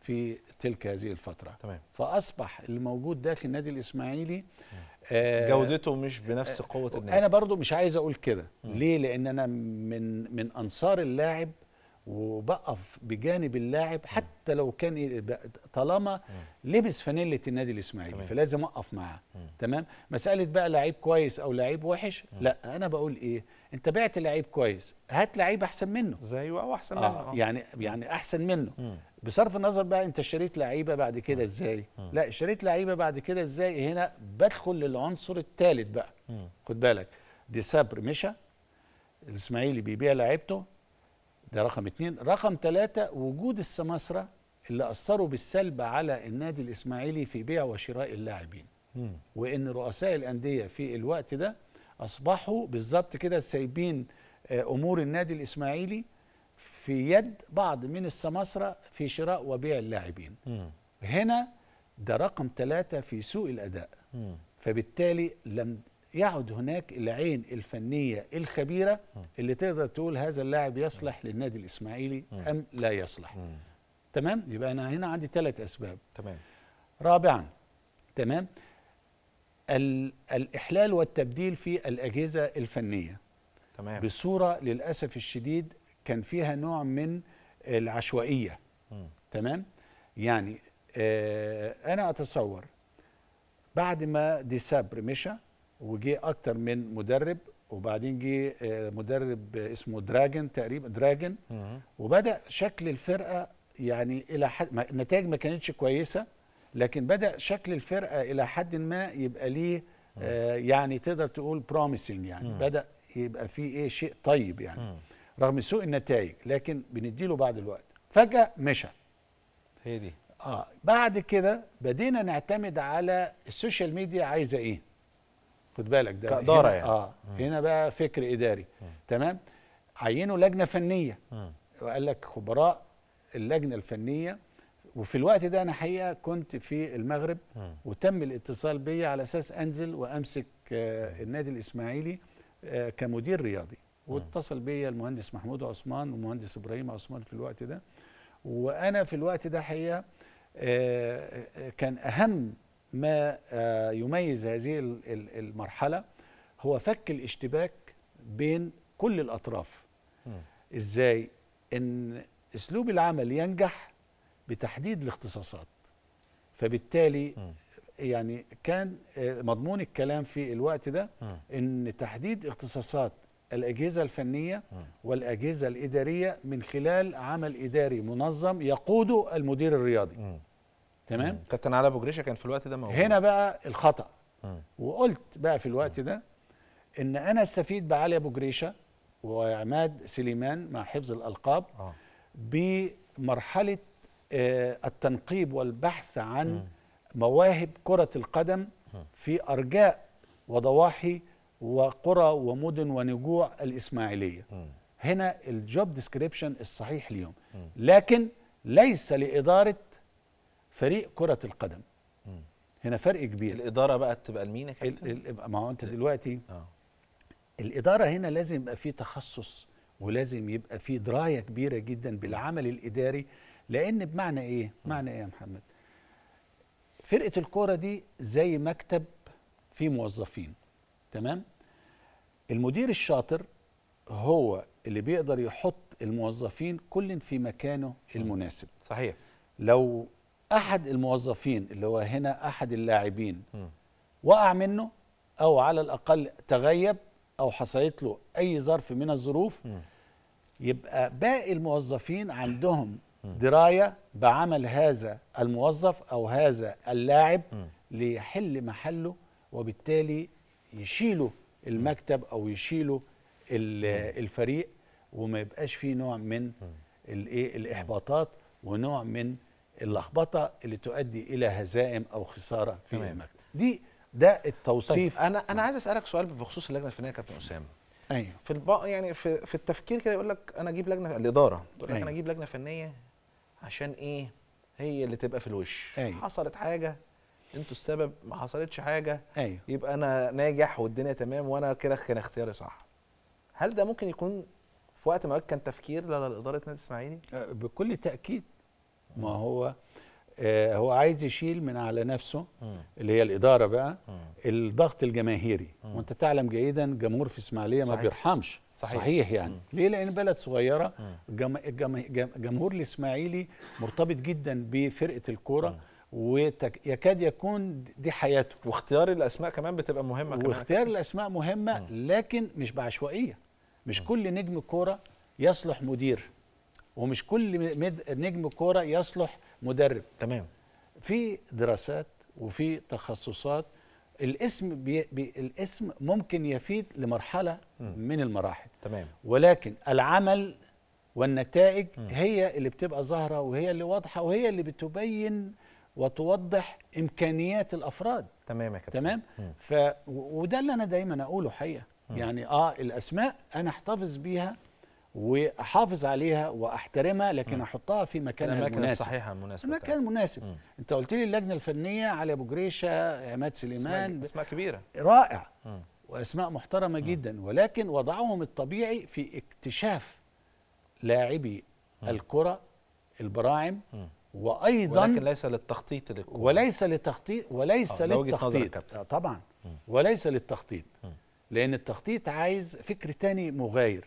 في تلك هذه الفتره تمام. فاصبح الموجود داخل النادي الاسماعيلي آه جودته مش بنفس آه، قوه آه، النادي انا برضو مش عايز اقول كده ليه لان انا من من انصار اللاعب وبقف بجانب اللاعب حتى لو كان طالما لبس فانيله النادي الاسماعيلي فلازم اقف معاه تمام مساله بقى لعيب كويس او لعيب وحش لا انا بقول ايه انت بعت لعيب كويس هات لعيب احسن منه زيه او احسن آه منه آه. يعني يعني احسن منه مم. بصرف النظر بقى انت اشتريت لعيبه بعد كده ازاي مم. لا اشتريت لعيبه بعد كده ازاي هنا بدخل للعنصر الثالث بقى مم. خد بالك دي صبر مشى الاسماعيلي بيبيع لعيبته ده رقم اتنين رقم ثلاثة وجود السماسرة اللي أثروا بالسلب على النادي الإسماعيلي في بيع وشراء اللاعبين وإن رؤساء الأندية في الوقت ده أصبحوا بالظبط كده سايبين آه، أمور النادي الإسماعيلي في يد بعض من السماسرة في شراء وبيع اللاعبين هنا ده رقم ثلاثة في سوء الأداء فبالتالي لم يعد هناك العين الفنيه الخبيره اللي تقدر تقول هذا اللاعب يصلح للنادي الاسماعيلي ام لا يصلح تمام يبقى انا هنا عندي ثلاث اسباب تمام رابعا تمام الاحلال والتبديل في الاجهزه الفنيه تمام بصوره للاسف الشديد كان فيها نوع من العشوائيه تمام يعني آه انا اتصور بعد ما ديسابر مشى وجي اكتر من مدرب وبعدين جه آه، مدرب اسمه دراجن تقريبا دراجن وبدا شكل الفرقه يعني الى حد ما النتائج ما كانتش كويسه لكن بدا شكل الفرقه الى حد ما يبقى ليه آه يعني تقدر تقول بروميسنج يعني مم. بدا يبقى فيه ايه شيء طيب يعني مم. رغم سوء النتائج لكن بنديله بعد الوقت فجاه مشى هي دي اه بعد كده بدينا نعتمد على السوشيال ميديا عايزه ايه خد بالك ده كاداره يعني اه مم. هنا بقى فكر اداري مم. تمام عينوا لجنه فنيه مم. وقال لك خبراء اللجنه الفنيه وفي الوقت ده انا حقيقه كنت في المغرب مم. وتم الاتصال بي على اساس انزل وامسك آه النادي الاسماعيلي آه كمدير رياضي واتصل بي المهندس محمود عثمان والمهندس ابراهيم عثمان في الوقت ده وانا في الوقت ده حقيقه آه, آه،, آه، كان اهم ما آه، يميز هذه المرحلة هو فك الاشتباك بين كل الأطراف إزاي؟ إن أسلوب العمل ينجح بتحديد الاختصاصات فبالتالي يعني كان آه، مضمون الكلام في الوقت ده إن تحديد اختصاصات الأجهزة الفنية والأجهزة الإدارية من خلال عمل إداري منظم يقوده المدير الرياضي تمام كابتن علي ابو جريشه كان في الوقت ده موجود هنا بقى الخطا مم. وقلت بقى في الوقت ده ان انا استفيد بعلي ابو جريشه وعماد سليمان مع حفظ الالقاب آه. بمرحله آه التنقيب والبحث عن مم. مواهب كره القدم في ارجاء وضواحي وقرى ومدن ونجوع الاسماعيليه هنا الجوب ديسكريبشن الصحيح اليوم لكن ليس لاداره فريق كرة القدم مم. هنا فرق كبير الإدارة بقى تبقى لمين ما هو أنت دلوقتي آه. الإدارة هنا لازم يبقى في تخصص ولازم يبقى في دراية كبيرة جدا بالعمل الإداري لأن بمعنى إيه؟ معنى إيه يا محمد؟ فرقة الكورة دي زي مكتب فيه موظفين تمام؟ المدير الشاطر هو اللي بيقدر يحط الموظفين كل في مكانه المناسب صحيح لو احد الموظفين اللي هو هنا احد اللاعبين وقع منه او على الاقل تغيب او حصلت له اي ظرف من الظروف يبقى باقي الموظفين عندهم درايه بعمل هذا الموظف او هذا اللاعب ليحل محله وبالتالي يشيله المكتب او يشيله الفريق وما يبقاش فيه نوع من الايه الاحباطات ونوع من اللخبطه اللي تؤدي الى هزائم او خساره في تمام. المكتب دي ده التوصيف طيب انا انا عايز اسالك سؤال بخصوص اللجنه الفنيه كابتن اسامه ايوه في الب... يعني في, في التفكير كده يقول لك انا اجيب لجنه الاداره يقول لك أيوه. انا اجيب لجنه فنيه عشان ايه هي اللي تبقى في الوش أيوه. حصلت حاجه انتوا السبب ما حصلتش حاجه أيوه. يبقى انا ناجح والدنيا تمام وانا كده كان اختياري صح هل ده ممكن يكون في وقت ما كان تفكير لاداره نادي الاسماعيلي؟ آه، بكل تاكيد ما هو آه، هو عايز يشيل من على نفسه اللي هي الاداره بقى الضغط الجماهيري وانت تعلم جيدا جمهور في اسماعيليه ما بيرحمش صحيح, صحيح يعني مم. ليه لان بلد صغيره جم... جم... جمهور الاسماعيلي مرتبط جدا بفرقه الكوره ويكاد يكون دي حياته واختيار الاسماء كمان بتبقى مهمه كمان واختيار كمان. الاسماء مهمه مم. لكن مش بعشوائيه مش مم. كل نجم كوره يصلح مدير ومش كل نجم كوره يصلح مدرب تمام في دراسات وفي تخصصات الاسم بي بي الاسم ممكن يفيد لمرحله م. من المراحل تمام ولكن العمل والنتائج م. هي اللي بتبقى ظاهره وهي اللي واضحه وهي اللي بتبين وتوضح امكانيات الافراد تمام يا كابتن تمام ف وده اللي انا دايما اقوله حقيقه يعني اه الاسماء انا احتفظ بيها واحافظ عليها واحترمها لكن م. احطها في مكانها المناسب الصحيحه المناسبه المكان طيب. المناسب م. انت قلت لي اللجنه الفنيه علي ابو جريشه عماد سليمان اسماء كبيره رائع م. واسماء محترمه م. جدا ولكن وضعهم الطبيعي في اكتشاف لاعبي الكره البراعم م. وايضا ولكن ليس للتخطيط للكرة. وليس للتخطيط وليس آه للتخطيط آه، طبعا م. وليس للتخطيط م. لان التخطيط عايز فكر تاني مغاير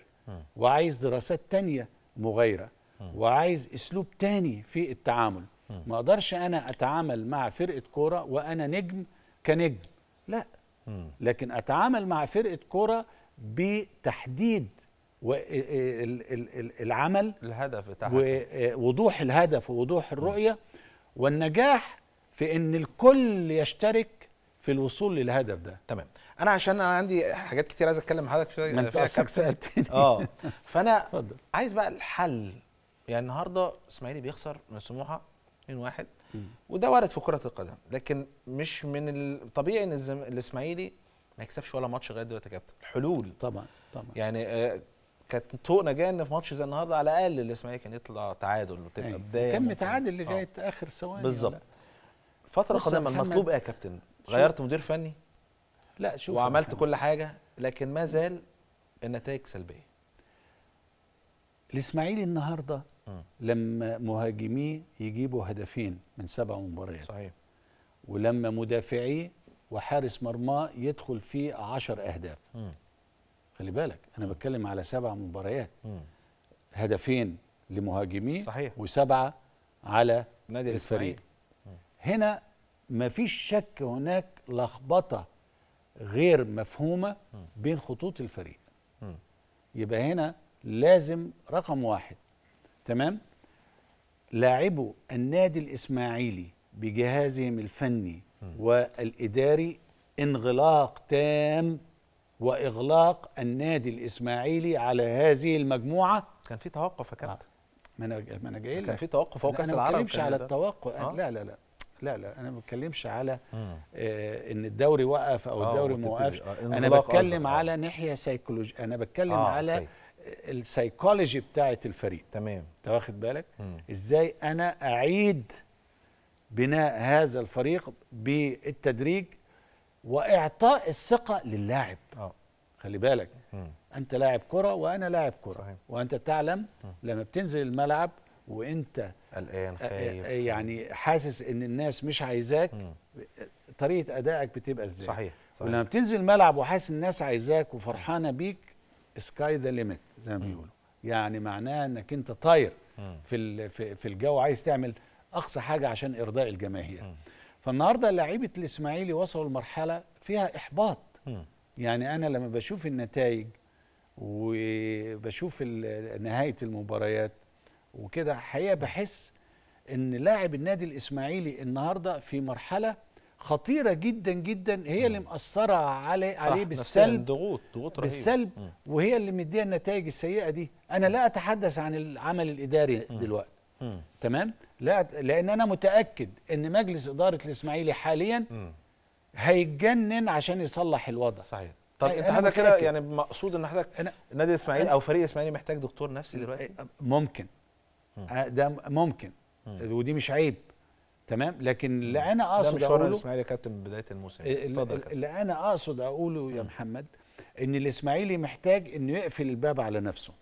وعايز دراسات تانية مغايرة وعايز اسلوب تاني في التعامل ما اقدرش انا اتعامل مع فرقه كوره وانا نجم كنجم لا لكن اتعامل مع فرقه كوره بتحديد العمل الهدف ووضوح الهدف ووضوح الرؤيه والنجاح في ان الكل يشترك في الوصول للهدف ده تمام انا عشان انا عندي حاجات كتير عايز اتكلم مع حضرتك فيها انت اصلك سالتني اه فانا فضل. عايز بقى الحل يعني النهارده اسماعيلي بيخسر من سموحه 2-1 وده وارد في كره القدم لكن مش من الطبيعي ان الاسماعيلي ما يكسبش ولا ماتش لغايه دلوقتي كابتن الحلول طبعا طبعا يعني آه، كانت طوق نجاه ان في ماتش زي النهارده على الاقل الاسماعيلي كان يطلع تعادل وتبقى أيه. بدايه كان متعادل لغايه اخر ثواني بالظبط الفتره القادمه المطلوب ايه يا كابتن؟ غيرت مدير فني؟ لا شوف وعملت كل حاجه لكن ما زال النتائج سلبيه الاسماعيلي النهارده لما مهاجميه يجيبوا هدفين من سبع مباريات صحيح ولما مدافعيه وحارس مرماه يدخل فيه عشر أهداف م. خلي بالك أنا بتكلم على سبع مباريات م. هدفين لمهاجميه صحيح. وسبعة على نادي الفريق هنا ما فيش شك هناك لخبطة غير مفهومه بين خطوط الفريق يبقى هنا لازم رقم واحد تمام لاعبوا النادي الاسماعيلي بجهازهم الفني والاداري انغلاق تام واغلاق النادي الاسماعيلي على هذه المجموعه كان في توقف يا كابتن آه. ما انا ما انا جاي لك كان في توقف هو كاس العالم ما بتكلمش على إيه التوقف آه؟ لا لا لا لا لا انا ما بتكلمش على آه ان الدوري وقف او آه الدوري ما وقفش آه، انا بتكلم على ناحيه سيكولوجي انا بتكلم آه على طيب. السيكولوجي بتاعه الفريق تمام انت واخد بالك مم. ازاي انا اعيد بناء هذا الفريق بالتدريج واعطاء الثقه للاعب آه. خلي بالك مم. انت لاعب كره وانا لاعب كره صحيح. وانت تعلم مم. لما بتنزل الملعب وانت قلقان آه، آه، خايف آه، يعني حاسس ان الناس مش عايزاك طريقه ادائك بتبقى ازاي صحيح, صحيح. ولما بتنزل الملعب وحاسس الناس عايزاك وفرحانه بيك سكاي ذا ليميت زي ما بيقولوا يعني معناه انك انت طاير في في الجو عايز تعمل اقصى حاجه عشان ارضاء الجماهير فالنهارده لعيبه الاسماعيلي وصلوا لمرحله فيها احباط يعني انا لما بشوف النتائج وبشوف نهايه المباريات وكده حقيقه بحس ان لاعب النادي الاسماعيلي النهارده في مرحله خطيره جدا جدا هي اللي مأثره عليه عليه بالسلب ضغوط ضغوط رهيبة بالسلب وهي اللي مديها النتائج السيئه دي انا لا اتحدث عن العمل الاداري دلوقتي تمام لا لان انا متاكد ان مجلس اداره الاسماعيلي حاليا هيتجنن عشان يصلح الوضع صحيح طب انت حضرتك كده يعني مقصود ان حضرتك النادي الاسماعيلي او فريق الاسماعيلي محتاج دكتور نفسي دلوقتي ممكن آه، ده ممكن ودي مش عيب تمام لكن اللي انا اقصد اقوله ده الاسماعيلي يا كابتن بدايه الموسم اتفضل اللي انا اقصد اقوله يا محمد ان الاسماعيلي محتاج انه يقفل الباب على نفسه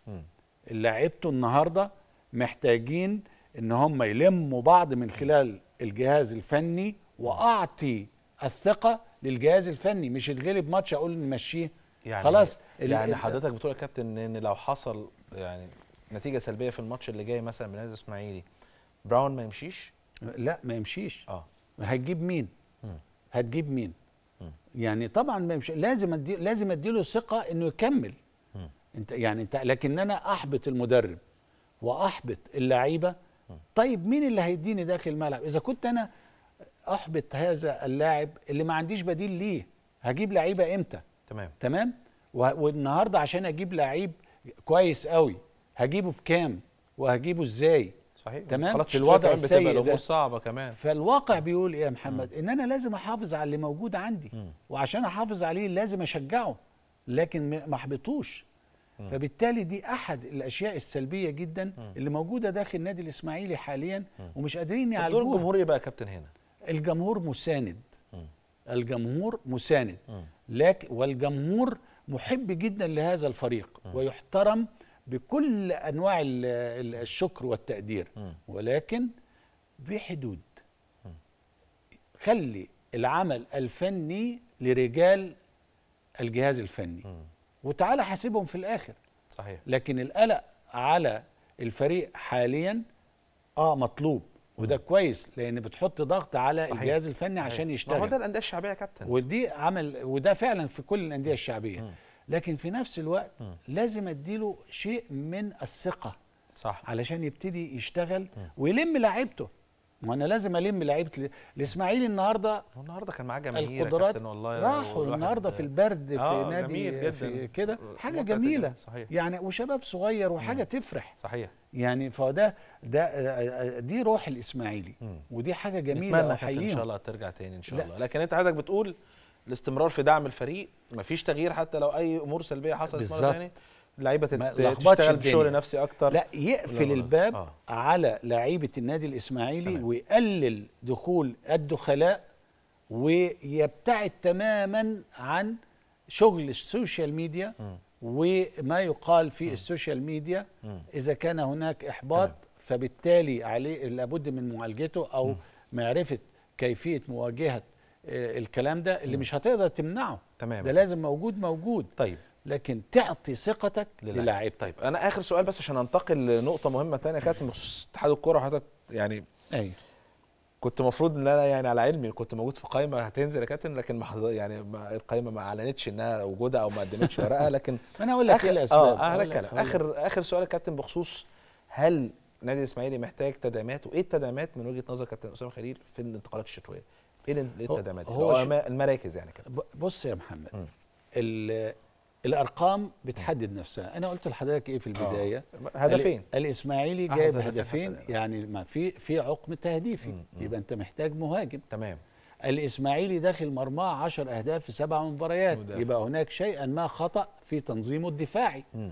لعيبته النهارده محتاجين ان هم يلموا بعض من خلال الجهاز الفني واعطي الثقه للجهاز الفني مش يتغلب ماتش اقول نمشيه يعني خلاص يعني حضرتك بتقول يا كابتن ان لو حصل يعني نتيجه سلبيه في الماتش اللي جاي مثلا بنادي الاسماعيلي براون ما يمشيش لا ما يمشيش اه هتجيب مين م. هتجيب مين م. يعني طبعا ما يمشي لازم أدي... لازم اديله ثقه انه يكمل م. انت يعني انت لكن انا احبط المدرب واحبط اللعيبه طيب مين اللي هيديني داخل الملعب اذا كنت انا احبط هذا اللاعب اللي ما عنديش بديل ليه هجيب لعيبه امتى تمام تمام والنهارده عشان اجيب لعيب كويس قوي هجيبه بكام وهجيبه ازاي صحيح تمام في الوضع السيء ده صعبه كمان فالواقع بيقول ايه يا محمد مم. ان انا لازم احافظ على اللي موجود عندي مم. وعشان احافظ عليه لازم اشجعه لكن ما احبطوش فبالتالي دي احد الاشياء السلبيه جدا مم. اللي موجوده داخل نادي الاسماعيلي حاليا مم. ومش قادرين يعالجوها دور الجمهور ايه بقى يا كابتن هنا الجمهور مساند مم. الجمهور مساند لكن والجمهور محب جدا لهذا الفريق ويحترم بكل انواع الشكر والتقدير ولكن بحدود خلي العمل الفني لرجال الجهاز الفني وتعالى حاسبهم في الاخر صحيح لكن القلق على الفريق حاليا اه مطلوب وده كويس لان بتحط ضغط على صحيح. الجهاز الفني عشان يشتغل هو ده الانديه الشعبيه يا كابتن ودي عمل وده فعلا في كل الانديه الشعبيه م. لكن في نفس الوقت م. لازم اديله شيء من الثقه صح علشان يبتدي يشتغل م. ويلم لعيبته ما انا لازم الم لعيبه الاسماعيلي النهارده النهارده كان معاه جماهير القدرات والله راحوا النهارده في البرد في آه نادي في كده حاجه جميله صحيح. يعني وشباب صغير وحاجه مم. تفرح صحيح يعني فده ده آه، آه، دي روح الاسماعيلي ودي حاجه جميله نتمنى ان شاء الله ترجع تاني ان شاء الله لكن انت حضرتك بتقول الاستمرار في دعم الفريق مفيش تغيير حتى لو اي امور سلبيه حصلت مره ثانيه لعيبه تشتغل بشغل نفسي اكتر لا يقفل لا الباب آه. على لعيبه النادي الاسماعيلي تمام. ويقلل دخول الدخلاء ويبتعد تماما عن شغل السوشيال ميديا م. وما يقال في م. السوشيال ميديا م. اذا كان هناك احباط تمام. فبالتالي عليه لابد من معالجته او م. معرفه كيفيه مواجهه آه، الكلام ده اللي م. مش هتقدر تمنعه تمام ده لازم موجود موجود طيب لكن تعطي ثقتك للاعب طيب انا اخر سؤال بس عشان انتقل لنقطه مهمه ثانيه كابتن بخصوص اتحاد الكوره وحضرتك يعني ايوه كنت المفروض ان انا يعني على علمي كنت موجود في قائمه هتنزل يا كابتن لكن ما يعني ما القائمه ما اعلنتش انها وجودها او ما قدمتش ورقه لكن انا اقول لك ايه الاسباب اه هنتكلم اخر اخر سؤال يا كابتن بخصوص هل نادي الاسماعيلي محتاج تدعيمات وايه التدعيمات من وجهه نظر كابتن اسامه خليل في الانتقالات الشتويه الى للتدعيمات هو المراكز يعني كده بص يا محمد ال الارقام بتحدد نفسها انا قلت لحضرتك ايه في البدايه آه. هدفين الاسماعيلي جايب هدفين, هدفين يعني ما في في عقم تهديفي يبقى انت محتاج مهاجم تمام الاسماعيلي داخل مرماه 10 اهداف في سبع مباريات مدافع. يبقى هناك شيئا ما خطا في تنظيمه الدفاعي مم.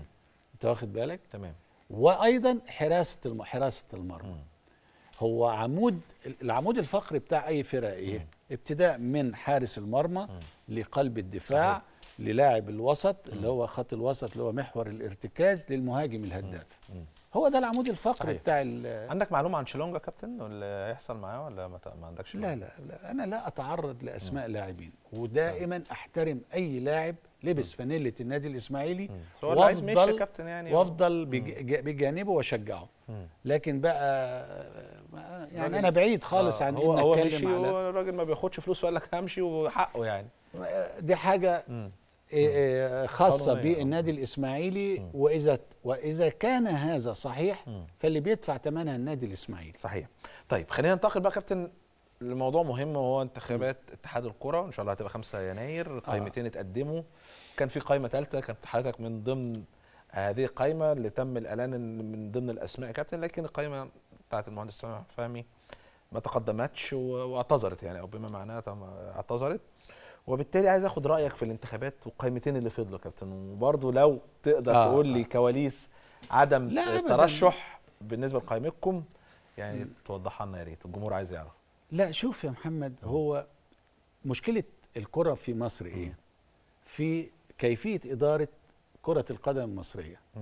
انت واخد بالك تمام وايضا حراسه الم... حراسه المرمى هو عمود العمود الفقري بتاع اي فرقه ايه ابتداء من حارس المرمى لقلب الدفاع للاعب الوسط اللي هو خط الوسط اللي هو محور الارتكاز للمهاجم الهداف هو ده العمود الفقري بتاع عندك معلومه عن شلونجا يا كابتن واللي هيحصل معاه ولا ما, ما عندكش لا, لا لا انا لا اتعرض لاسماء لاعبين ودائما احترم اي لاعب لبس فانيله النادي الاسماعيلي وافضل كابتن يعني وافضل بجانبه واشجعه لكن بقى يعني انا بعيد خالص آه، عن هو ان هو مشي على الراجل ما بياخدش فلوس وقال لك همشي وحقه يعني دي حاجه آه، آه، خاصه بالنادي الاسماعيلي واذا واذا كان هذا صحيح فاللي بيدفع ثمنها النادي الاسماعيلي صحيح طيب خلينا ننتقل بقى كابتن لموضوع مهم وهو انتخابات اتحاد الكره ان شاء الله هتبقى 5 يناير قائمتين اتقدموا كان في قائمه ثالثه كانت حضرتك من ضمن هذه القائمه اللي تم الاعلان من ضمن الاسماء كابتن لكن القائمه بتاعت المهندس سامح فهمي ما تقدمتش واعتذرت يعني او بما معناه اعتذرت وبالتالي عايز اخد رايك في الانتخابات والقائمتين اللي فضلوا كابتن وبرضه لو تقدر آه تقول لي آه. كواليس عدم لا الترشح بالنسبه لقائمتكم يعني توضحها لنا يا ريت الجمهور عايز يعرف لا شوف يا محمد هو مشكله الكره في مصر ايه في كيفيه اداره كره القدم المصريه م.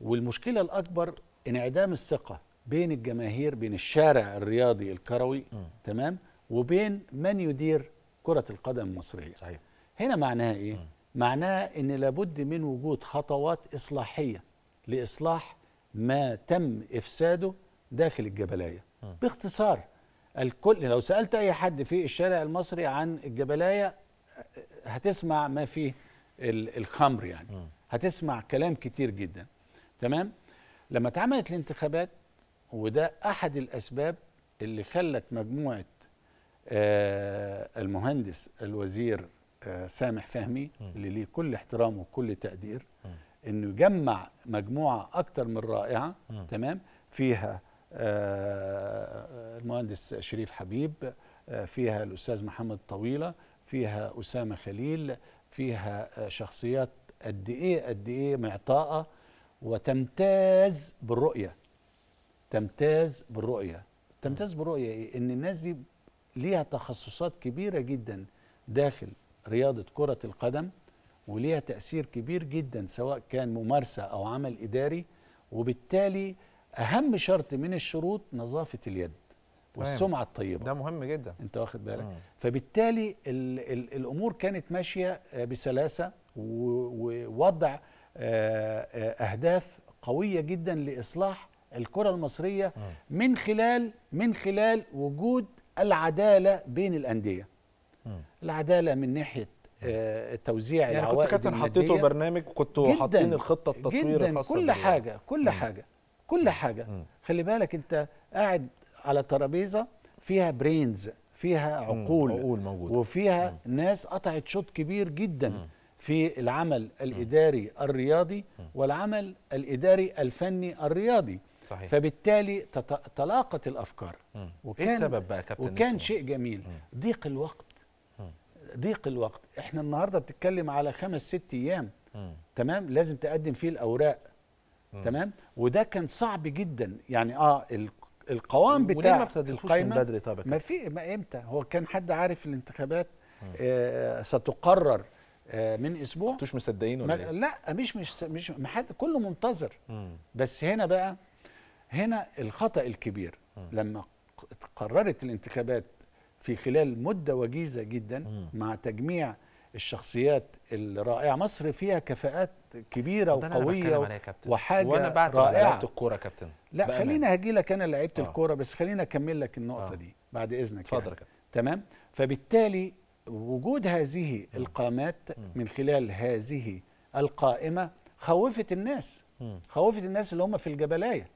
والمشكله الاكبر انعدام الثقه بين الجماهير بين الشارع الرياضي الكروي م. تمام وبين من يدير كره القدم المصريه صحيح. هنا معناها ايه م. معناها ان لابد من وجود خطوات اصلاحيه لاصلاح ما تم افساده داخل الجبلايه م. باختصار الكل لو سالت اي حد في الشارع المصري عن الجبلايه هتسمع ما فيه الخمر يعني هتسمع كلام كتير جدا تمام لما اتعملت الانتخابات وده احد الاسباب اللي خلت مجموعه آه، المهندس الوزير آه، سامح فهمي اللي ليه كل احترام وكل تقدير انه يجمع مجموعه اكتر من رائعه تمام فيها آه، المهندس شريف حبيب فيها الاستاذ محمد طويله فيها اسامه خليل فيها آه، شخصيات قد ايه قد ايه معطاءه وتمتاز بالرؤيه تمتاز بالرؤيه تمتاز بالرؤيه إيه؟ ان الناس دي ليها تخصصات كبيره جدا داخل رياضه كره القدم وليها تاثير كبير جدا سواء كان ممارسه او عمل اداري وبالتالي اهم شرط من الشروط نظافه اليد والسمعه الطيبه ده مهم جدا انت واخد بالك مم. فبالتالي الـ الـ الامور كانت ماشيه آه، بسلاسه ووضع آه، آه، اهداف قويه جدا لاصلاح الكره المصريه مم. من خلال من خلال وجود العداله بين الانديه مم. العداله من ناحيه توزيع يعني العوائد كنت كابتن حطيته برنامج كنتوا حاطين الخطه التطوير جدا كل حاجه كل مم. حاجه كل حاجه مم. خلي بالك انت قاعد على ترابيزه فيها برينز فيها عقول عقول موجودة وفيها مم. ناس قطعت شوط كبير جدا مم. في العمل الإداري الرياضي والعمل الإداري الفني الرياضي صحيح. فبالتالي تلاقت الأفكار إيه وكان إيه السبب بقى كابتن وكان شيء جميل مم. ضيق الوقت مم. ضيق الوقت احنا النهاردة بتتكلم على خمس ست أيام مم. تمام لازم تقدم فيه الأوراق مم. تمام وده كان صعب جدا يعني اه القوام بتاع ما ابتديتوش بدري طب ما في ما امتى هو كان حد عارف الانتخابات آه ستقرر آه من اسبوع مش مصدقين ولا إيه؟ لا مش مش مش حد كله منتظر مم. بس هنا بقى هنا الخطا الكبير مم. لما قررت الانتخابات في خلال مده وجيزه جدا مم. مع تجميع الشخصيات الرائعه مصر فيها كفاءات كبيره وقويه وحاجه وانا بعت لعيبه الكوره كابتن لا خليني خلينا هجي لك انا لعيبه آه. الكوره بس خلينا اكمل لك النقطه آه. دي بعد اذنك يعني. اتفضل يعني. كابتن تمام فبالتالي وجود هذه القامات من خلال هذه القائمه خوفت الناس خوفت الناس اللي هم في الجبلايه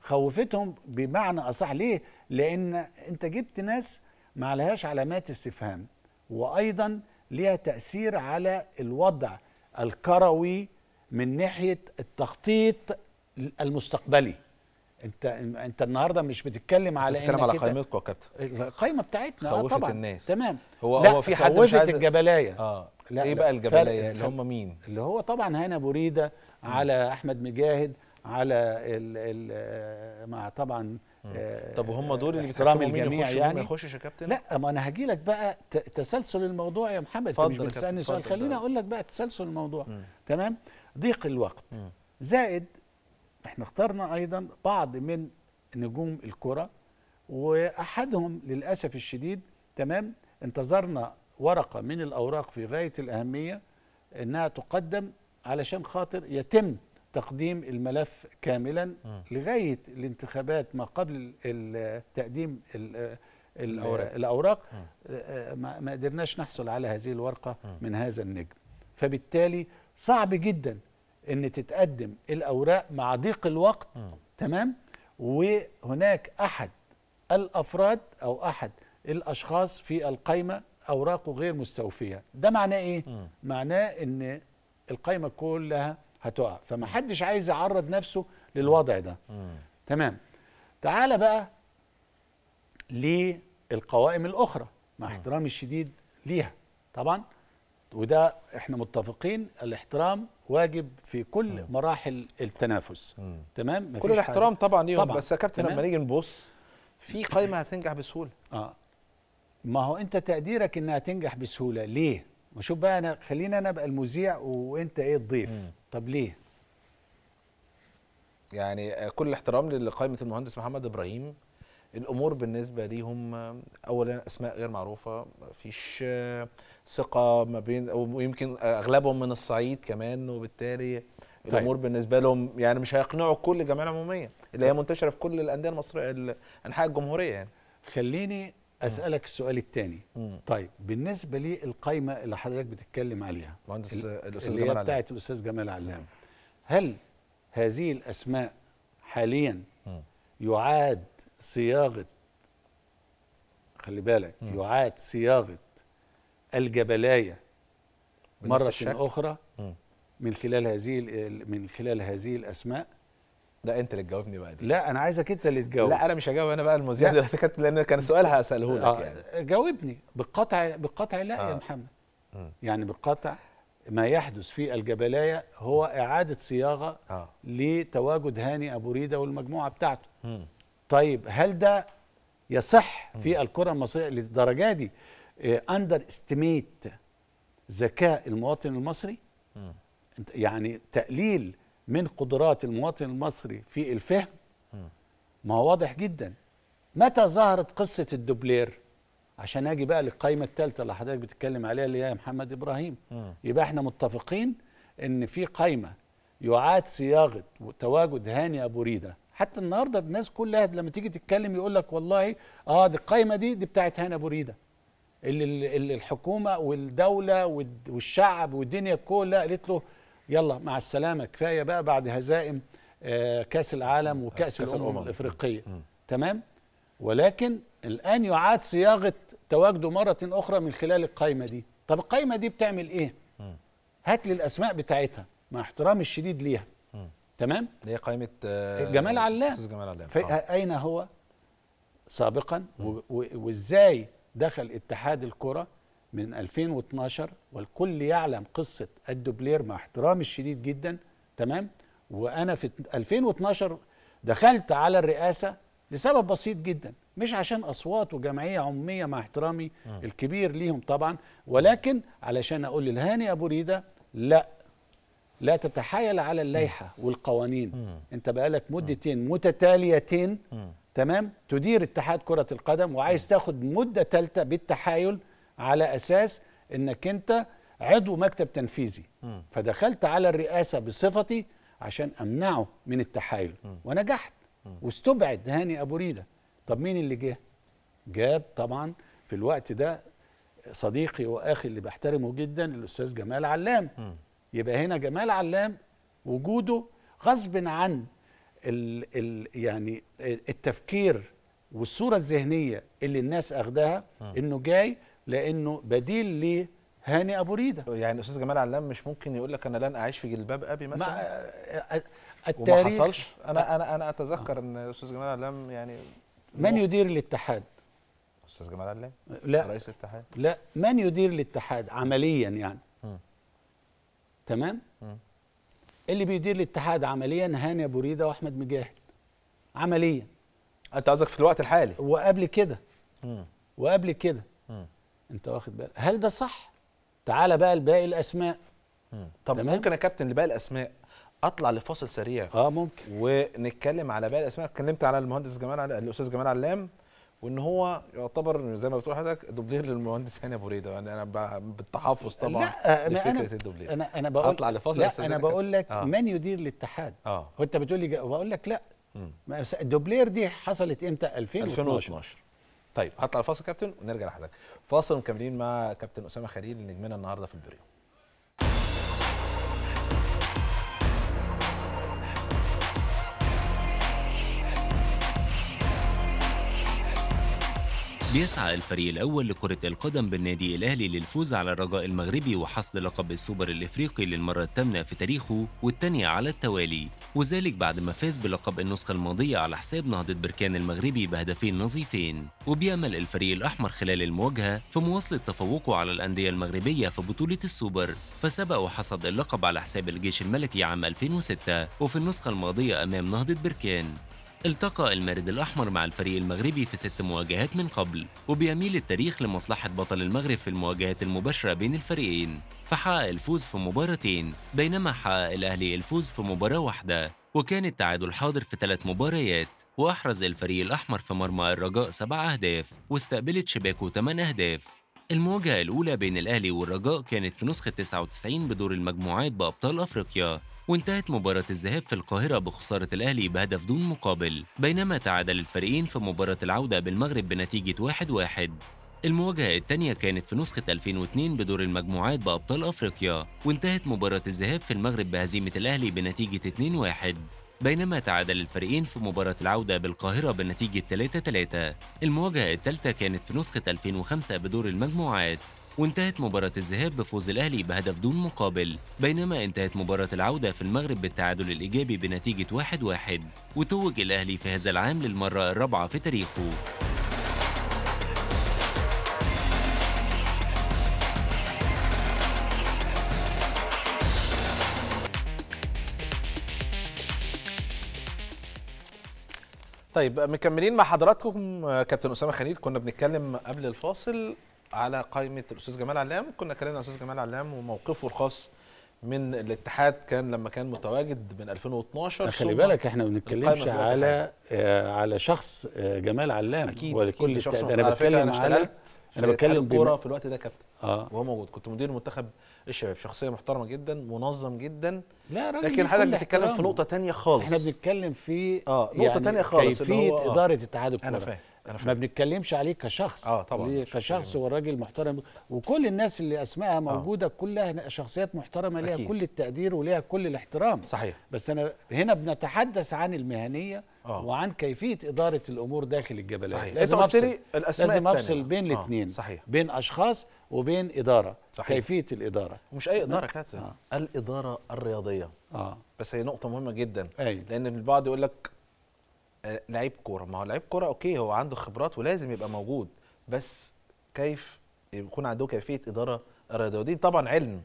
خوفتهم بمعنى اصح ليه لان انت جبت ناس ما عليهاش علامات استفهام وايضا ليها تأثير على الوضع الكروي من ناحية التخطيط المستقبلي انت انت النهارده مش بتتكلم على بتتكلم على قائمتكم يا كابتن القايمه بتاعتنا آه، خوفت آه طبعا الناس تمام هو هو في حد مش عايز الجبلايه اه لا ايه بقى الجبلايه اللي هم مين اللي هو طبعا هنا بريده على احمد مجاهد على ال ال آه، مع طبعا آه طب وهم دول اللي احترام الجميع يعني ما يخشش يا كابتن لا ما انا هجي لك بقى تسلسل الموضوع يا محمد انت مش بتسالني سؤال خليني اقول لك بقى تسلسل الموضوع مم. تمام ضيق الوقت مم. زائد احنا اخترنا ايضا بعض من نجوم الكره واحدهم للاسف الشديد تمام انتظرنا ورقه من الاوراق في غايه الاهميه انها تقدم علشان خاطر يتم تقديم الملف كاملا م. لغايه الانتخابات ما قبل تقديم الاوراق, الأوراق آه، ما قدرناش نحصل على هذه الورقه م. من هذا النجم فبالتالي صعب جدا ان تتقدم الاوراق مع ضيق الوقت م. تمام وهناك احد الافراد او احد الاشخاص في القايمه اوراقه غير مستوفيه ده معناه ايه معناه ان القايمه كلها هتقع فمحدش عايز يعرض نفسه للوضع ده مم. تمام تعال بقى للقوائم الاخرى مع احترامي الشديد ليها طبعا وده احنا متفقين الاحترام واجب في كل مم. مراحل التنافس مم. تمام كل الاحترام طبعا ليهم طبعا. بس يا كابتن لما نيجي نبص في قائمه هتنجح بسهوله اه ما هو انت تقديرك انها تنجح بسهوله ليه ما شوف بقى انا خلينا انا ابقى المذيع وانت ايه الضيف مم. طب ليه؟ يعني كل الاحترام لقائمه المهندس محمد ابراهيم الامور بالنسبه ليهم اولا اسماء غير معروفه مفيش آه، ثقه ما بين ويمكن اغلبهم من الصعيد كمان وبالتالي طيب. الامور بالنسبه لهم يعني مش هيقنعوا كل الجمعيه العموميه اللي هي منتشره في كل الانديه المصريه انحاء الجمهوريه يعني خليني اسالك السؤال الثاني طيب بالنسبه للقايمه اللي حضرتك بتتكلم عليها مهندس الاستاذ جمال علام بتاعت الاستاذ جمال علام هل هذه الاسماء حاليا مم. يعاد صياغه خلي بالك مم. يعاد صياغه الجبلايه مره اخرى مم. من خلال هذه من خلال هذه الاسماء ده انت اللي تجاوبني بقى دي لا انا عايزك انت اللي تجاوب لا انا مش هجاوب انا بقى المذيع دلوقتي كانت لان كان سؤال هساله لك آه يعني جاوبني بالقطع بالقطع لا آه. يا محمد م. يعني بالقطع ما يحدث في الجبلايه هو اعاده صياغه آه. لتواجد هاني ابو ريده والمجموعه بتاعته م. طيب هل ده يصح في الكره المصريه للدرجه دي اندر آه، استيميت ذكاء المواطن المصري م. يعني تقليل من قدرات المواطن المصري في الفهم ما هو واضح جدا متى ظهرت قصة الدوبلير عشان اجي بقى للقائمة الثالثة اللي حضرتك بتتكلم عليها اللي هي محمد إبراهيم يبقى احنا متفقين ان في قائمة يعاد صياغة تواجد هاني أبو ريدة حتى النهاردة الناس كلها لما تيجي تتكلم يقول لك والله اه دي القائمة دي دي بتاعت هاني أبو ريدة اللي الحكومة والدولة والشعب والدنيا كلها قالت له يلا مع السلامه كفايه بقى بعد هزائم آه، كاس العالم آه، وكاس الامم الافريقيه تمام ولكن الان يعاد صياغه تواجده مره اخرى من خلال القائمه دي طب القائمه دي بتعمل ايه هات لي الاسماء بتاعتها مع احترامي الشديد ليها تمام اللي هي قائمه آه، جمال علام استاذ جمال علام اين هو سابقا وازاي دخل اتحاد الكره من 2012 والكل يعلم قصة الدوبلير مع احترامي الشديد جدا تمام وأنا في 2012 دخلت على الرئاسة لسبب بسيط جدا مش عشان أصوات وجمعية عمومية مع احترامي م. الكبير ليهم طبعا ولكن علشان أقول للهاني أبو ريدة لا لا تتحايل على اللائحة والقوانين م. انت بقالك مدتين متتاليتين م. تمام تدير اتحاد كرة القدم وعايز تاخد مدة تالتة بالتحايل على اساس انك انت عضو مكتب تنفيذي فدخلت على الرئاسه بصفتي عشان امنعه من التحايل ونجحت واستبعد هاني ابو ريده طب مين اللي جه جاب طبعا في الوقت ده صديقي واخي اللي بحترمه جدا الاستاذ جمال علام يبقى هنا جمال علام وجوده غصب عن ال ال يعني التفكير والصوره الذهنيه اللي الناس اخدها انه جاي لانه بديل لهاني ابو ريده يعني استاذ جمال علام مش ممكن يقول لك انا لن اعيش في جلباب ابي مثلا آه، آه، آه، ما التاريخ وما حصلش انا انا انا اتذكر ان استاذ جمال علام يعني من يدير الاتحاد استاذ جمال علام لا رئيس الاتحاد لا من يدير الاتحاد عمليا يعني م. تمام م. اللي بيدير الاتحاد عمليا هاني ابو ريده واحمد مجاهد عمليا انت قصدك في الوقت الحالي وقبل كده م. وقبل كده انت واخد بالك هل ده صح تعال بقى لباقي الاسماء مم. طب تمام؟ ممكن يا كابتن لباقي الاسماء اطلع لفاصل سريع اه ممكن ونتكلم على باقي الاسماء اتكلمت على المهندس جمال على الاستاذ جمال علام وان هو يعتبر زي ما بتقول حضرتك دوبلير للمهندس هاني ابو ريده يعني انا بالتحفظ طبعا لا انا انا الدوبلير. انا انا بقول اطلع لفاصل لا انا بقول لك آه. من يدير الاتحاد اه وانت بتقول لي بقول لك لا الدوبلير دي حصلت امتى 2012 2012 طيب هطلع الفاصل كابتن ونرجع لحضرتك فاصل مكملين مع كابتن اسامه خليل نجمنا النهارده في البريو بيسعى الفريق الأول لكرة القدم بالنادي الأهلي للفوز على الرجاء المغربي وحصد لقب السوبر الإفريقي للمرة الثامنة في تاريخه والثانية على التوالي وذلك بعد ما فاز بلقب النسخة الماضية على حساب نهضة بركان المغربي بهدفين نظيفين وبيأمل الفريق الأحمر خلال المواجهة في مواصلة تفوقه على الأندية المغربية في بطولة السوبر فسبق وحصد اللقب على حساب الجيش الملكي عام 2006 وفي النسخة الماضية أمام نهضة بركان التقى المارد الأحمر مع الفريق المغربي في ست مواجهات من قبل وبيميل التاريخ لمصلحة بطل المغرب في المواجهات المباشرة بين الفريقين فحقق الفوز في مباراتين بينما حقق الأهلي الفوز في مباراة واحدة وكان التعادل حاضر في ثلاث مباريات وأحرز الفريق الأحمر في مرمى الرجاء سبع أهداف واستقبلت شباكه ثمان أهداف المواجهة الأولى بين الأهلي والرجاء كانت في نسخة 99 بدور المجموعات بأبطال أفريقيا وانتهت مباراة الذهاب في القاهرة بخسارة الأهلي بهدف دون مقابل بينما تعادل الفريقين في مباراة العودة بالمغرب بنتيجة 1-1 واحد واحد. المواجهة الثانية كانت في نسخة 2002 بدور المجموعات بأبطال أفريقيا وانتهت مباراة الذهاب في المغرب بهزيمة الأهلي بنتيجة 2-1 بينما تعادل الفريقين في مباراة العودة بالقاهرة بنتيجة 3-3 المواجهة الثالثة كانت في نسخة 2005 بدور المجموعات وانتهت مباراة الذهاب بفوز الأهلي بهدف دون مقابل بينما انتهت مباراة العودة في المغرب بالتعادل الإيجابي بنتيجة 1-1 واحد واحد. وتوج الأهلي في هذا العام للمرة الرابعة في تاريخه طيب مكملين مع حضراتكم كابتن اسامه خليل كنا بنتكلم قبل الفاصل على قائمه الاستاذ جمال علام كنا اتكلمنا الاستاذ جمال علام وموقفه الخاص من الاتحاد كان لما كان متواجد من 2012 خلي بالك احنا ما بنتكلمش على آه على شخص آه، جمال علام اكيد ولكل أكيد شخص انا بتكلم على انا بتكلم كوره في الوقت ده كابتن آه. وهو موجود كنت مدير منتخب الشباب شخصيه محترمه جدا منظم جدا لا راجل لكن حضرتك بتتكلم في نقطه تانية خالص احنا بنتكلم في اه نقطه يعني تانية خالص كيفيه آه. اداره اتحاد الكوره انا فاهم ما بنتكلمش عليه كشخص اه طبعا كشخص هو الراجل محترم وكل الناس اللي اسمائها آه. موجوده آه. كلها شخصيات محترمه ليها كل التقدير وليها كل الاحترام صحيح بس انا هنا بنتحدث عن المهنيه آه. وعن كيفيه اداره الامور داخل الجبلات صحيح. لازم افصل الأسماء لازم افصل بين آه، الاثنين صحيح. بين اشخاص وبين اداره صحيح. كيفيه الاداره ومش اي اداره كاتب آه. الاداره الرياضيه اه بس هي نقطه مهمه جدا أي. لان البعض يقول لك آه، لعيب كوره ما هو لعيب كوره اوكي هو عنده خبرات ولازم يبقى موجود بس كيف يكون عنده كيفيه اداره الرياضيين طبعا علم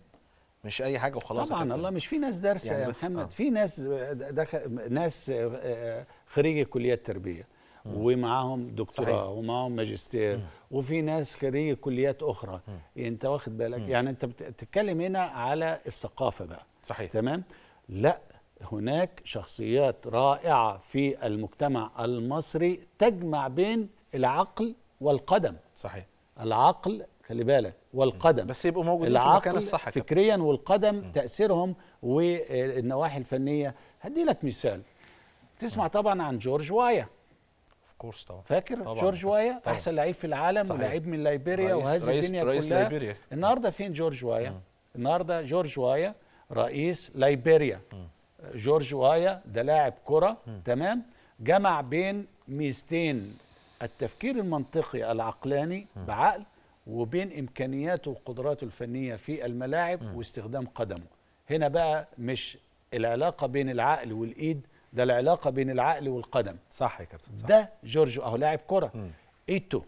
مش اي حاجه وخلاص طبعا الله مش في ناس دارسه يعني يا محمد آه. في ناس دخل ناس آه، آه، خريجي كليات تربيه ومعاهم دكتوراه صحيح. ومعاهم ماجستير مم. وفي ناس خريجه كليات اخرى مم. انت واخد بالك مم. يعني انت بتتكلم هنا على الثقافه بقى صحيح تمام لا هناك شخصيات رائعة في المجتمع المصري تجمع بين العقل والقدم صحيح العقل خلي بالك والقدم بس يبقوا موجودين في المكان الصح فكريا والقدم م. تأثيرهم والنواحي الفنية هدي لك مثال تسمع م. طبعا عن جورج وايا كورس طبعا فاكر طبعا. جورج وايا طبعا. احسن لعيب في العالم ولاعيب من ليبيريا رئيس الدنيا رئيس كلها ليبيريا. النهارده فين جورج وايا م. النهارده جورج وايا رئيس ليبيريا م. جورج وايا ده لاعب كره تمام جمع بين ميزتين التفكير المنطقي العقلاني بعقل وبين امكانياته وقدراته الفنيه في الملاعب واستخدام قدمه هنا بقى مش العلاقه بين العقل والايد ده العلاقه بين العقل والقدم صح يا كابتن ده جورج اهو لاعب كره ايتو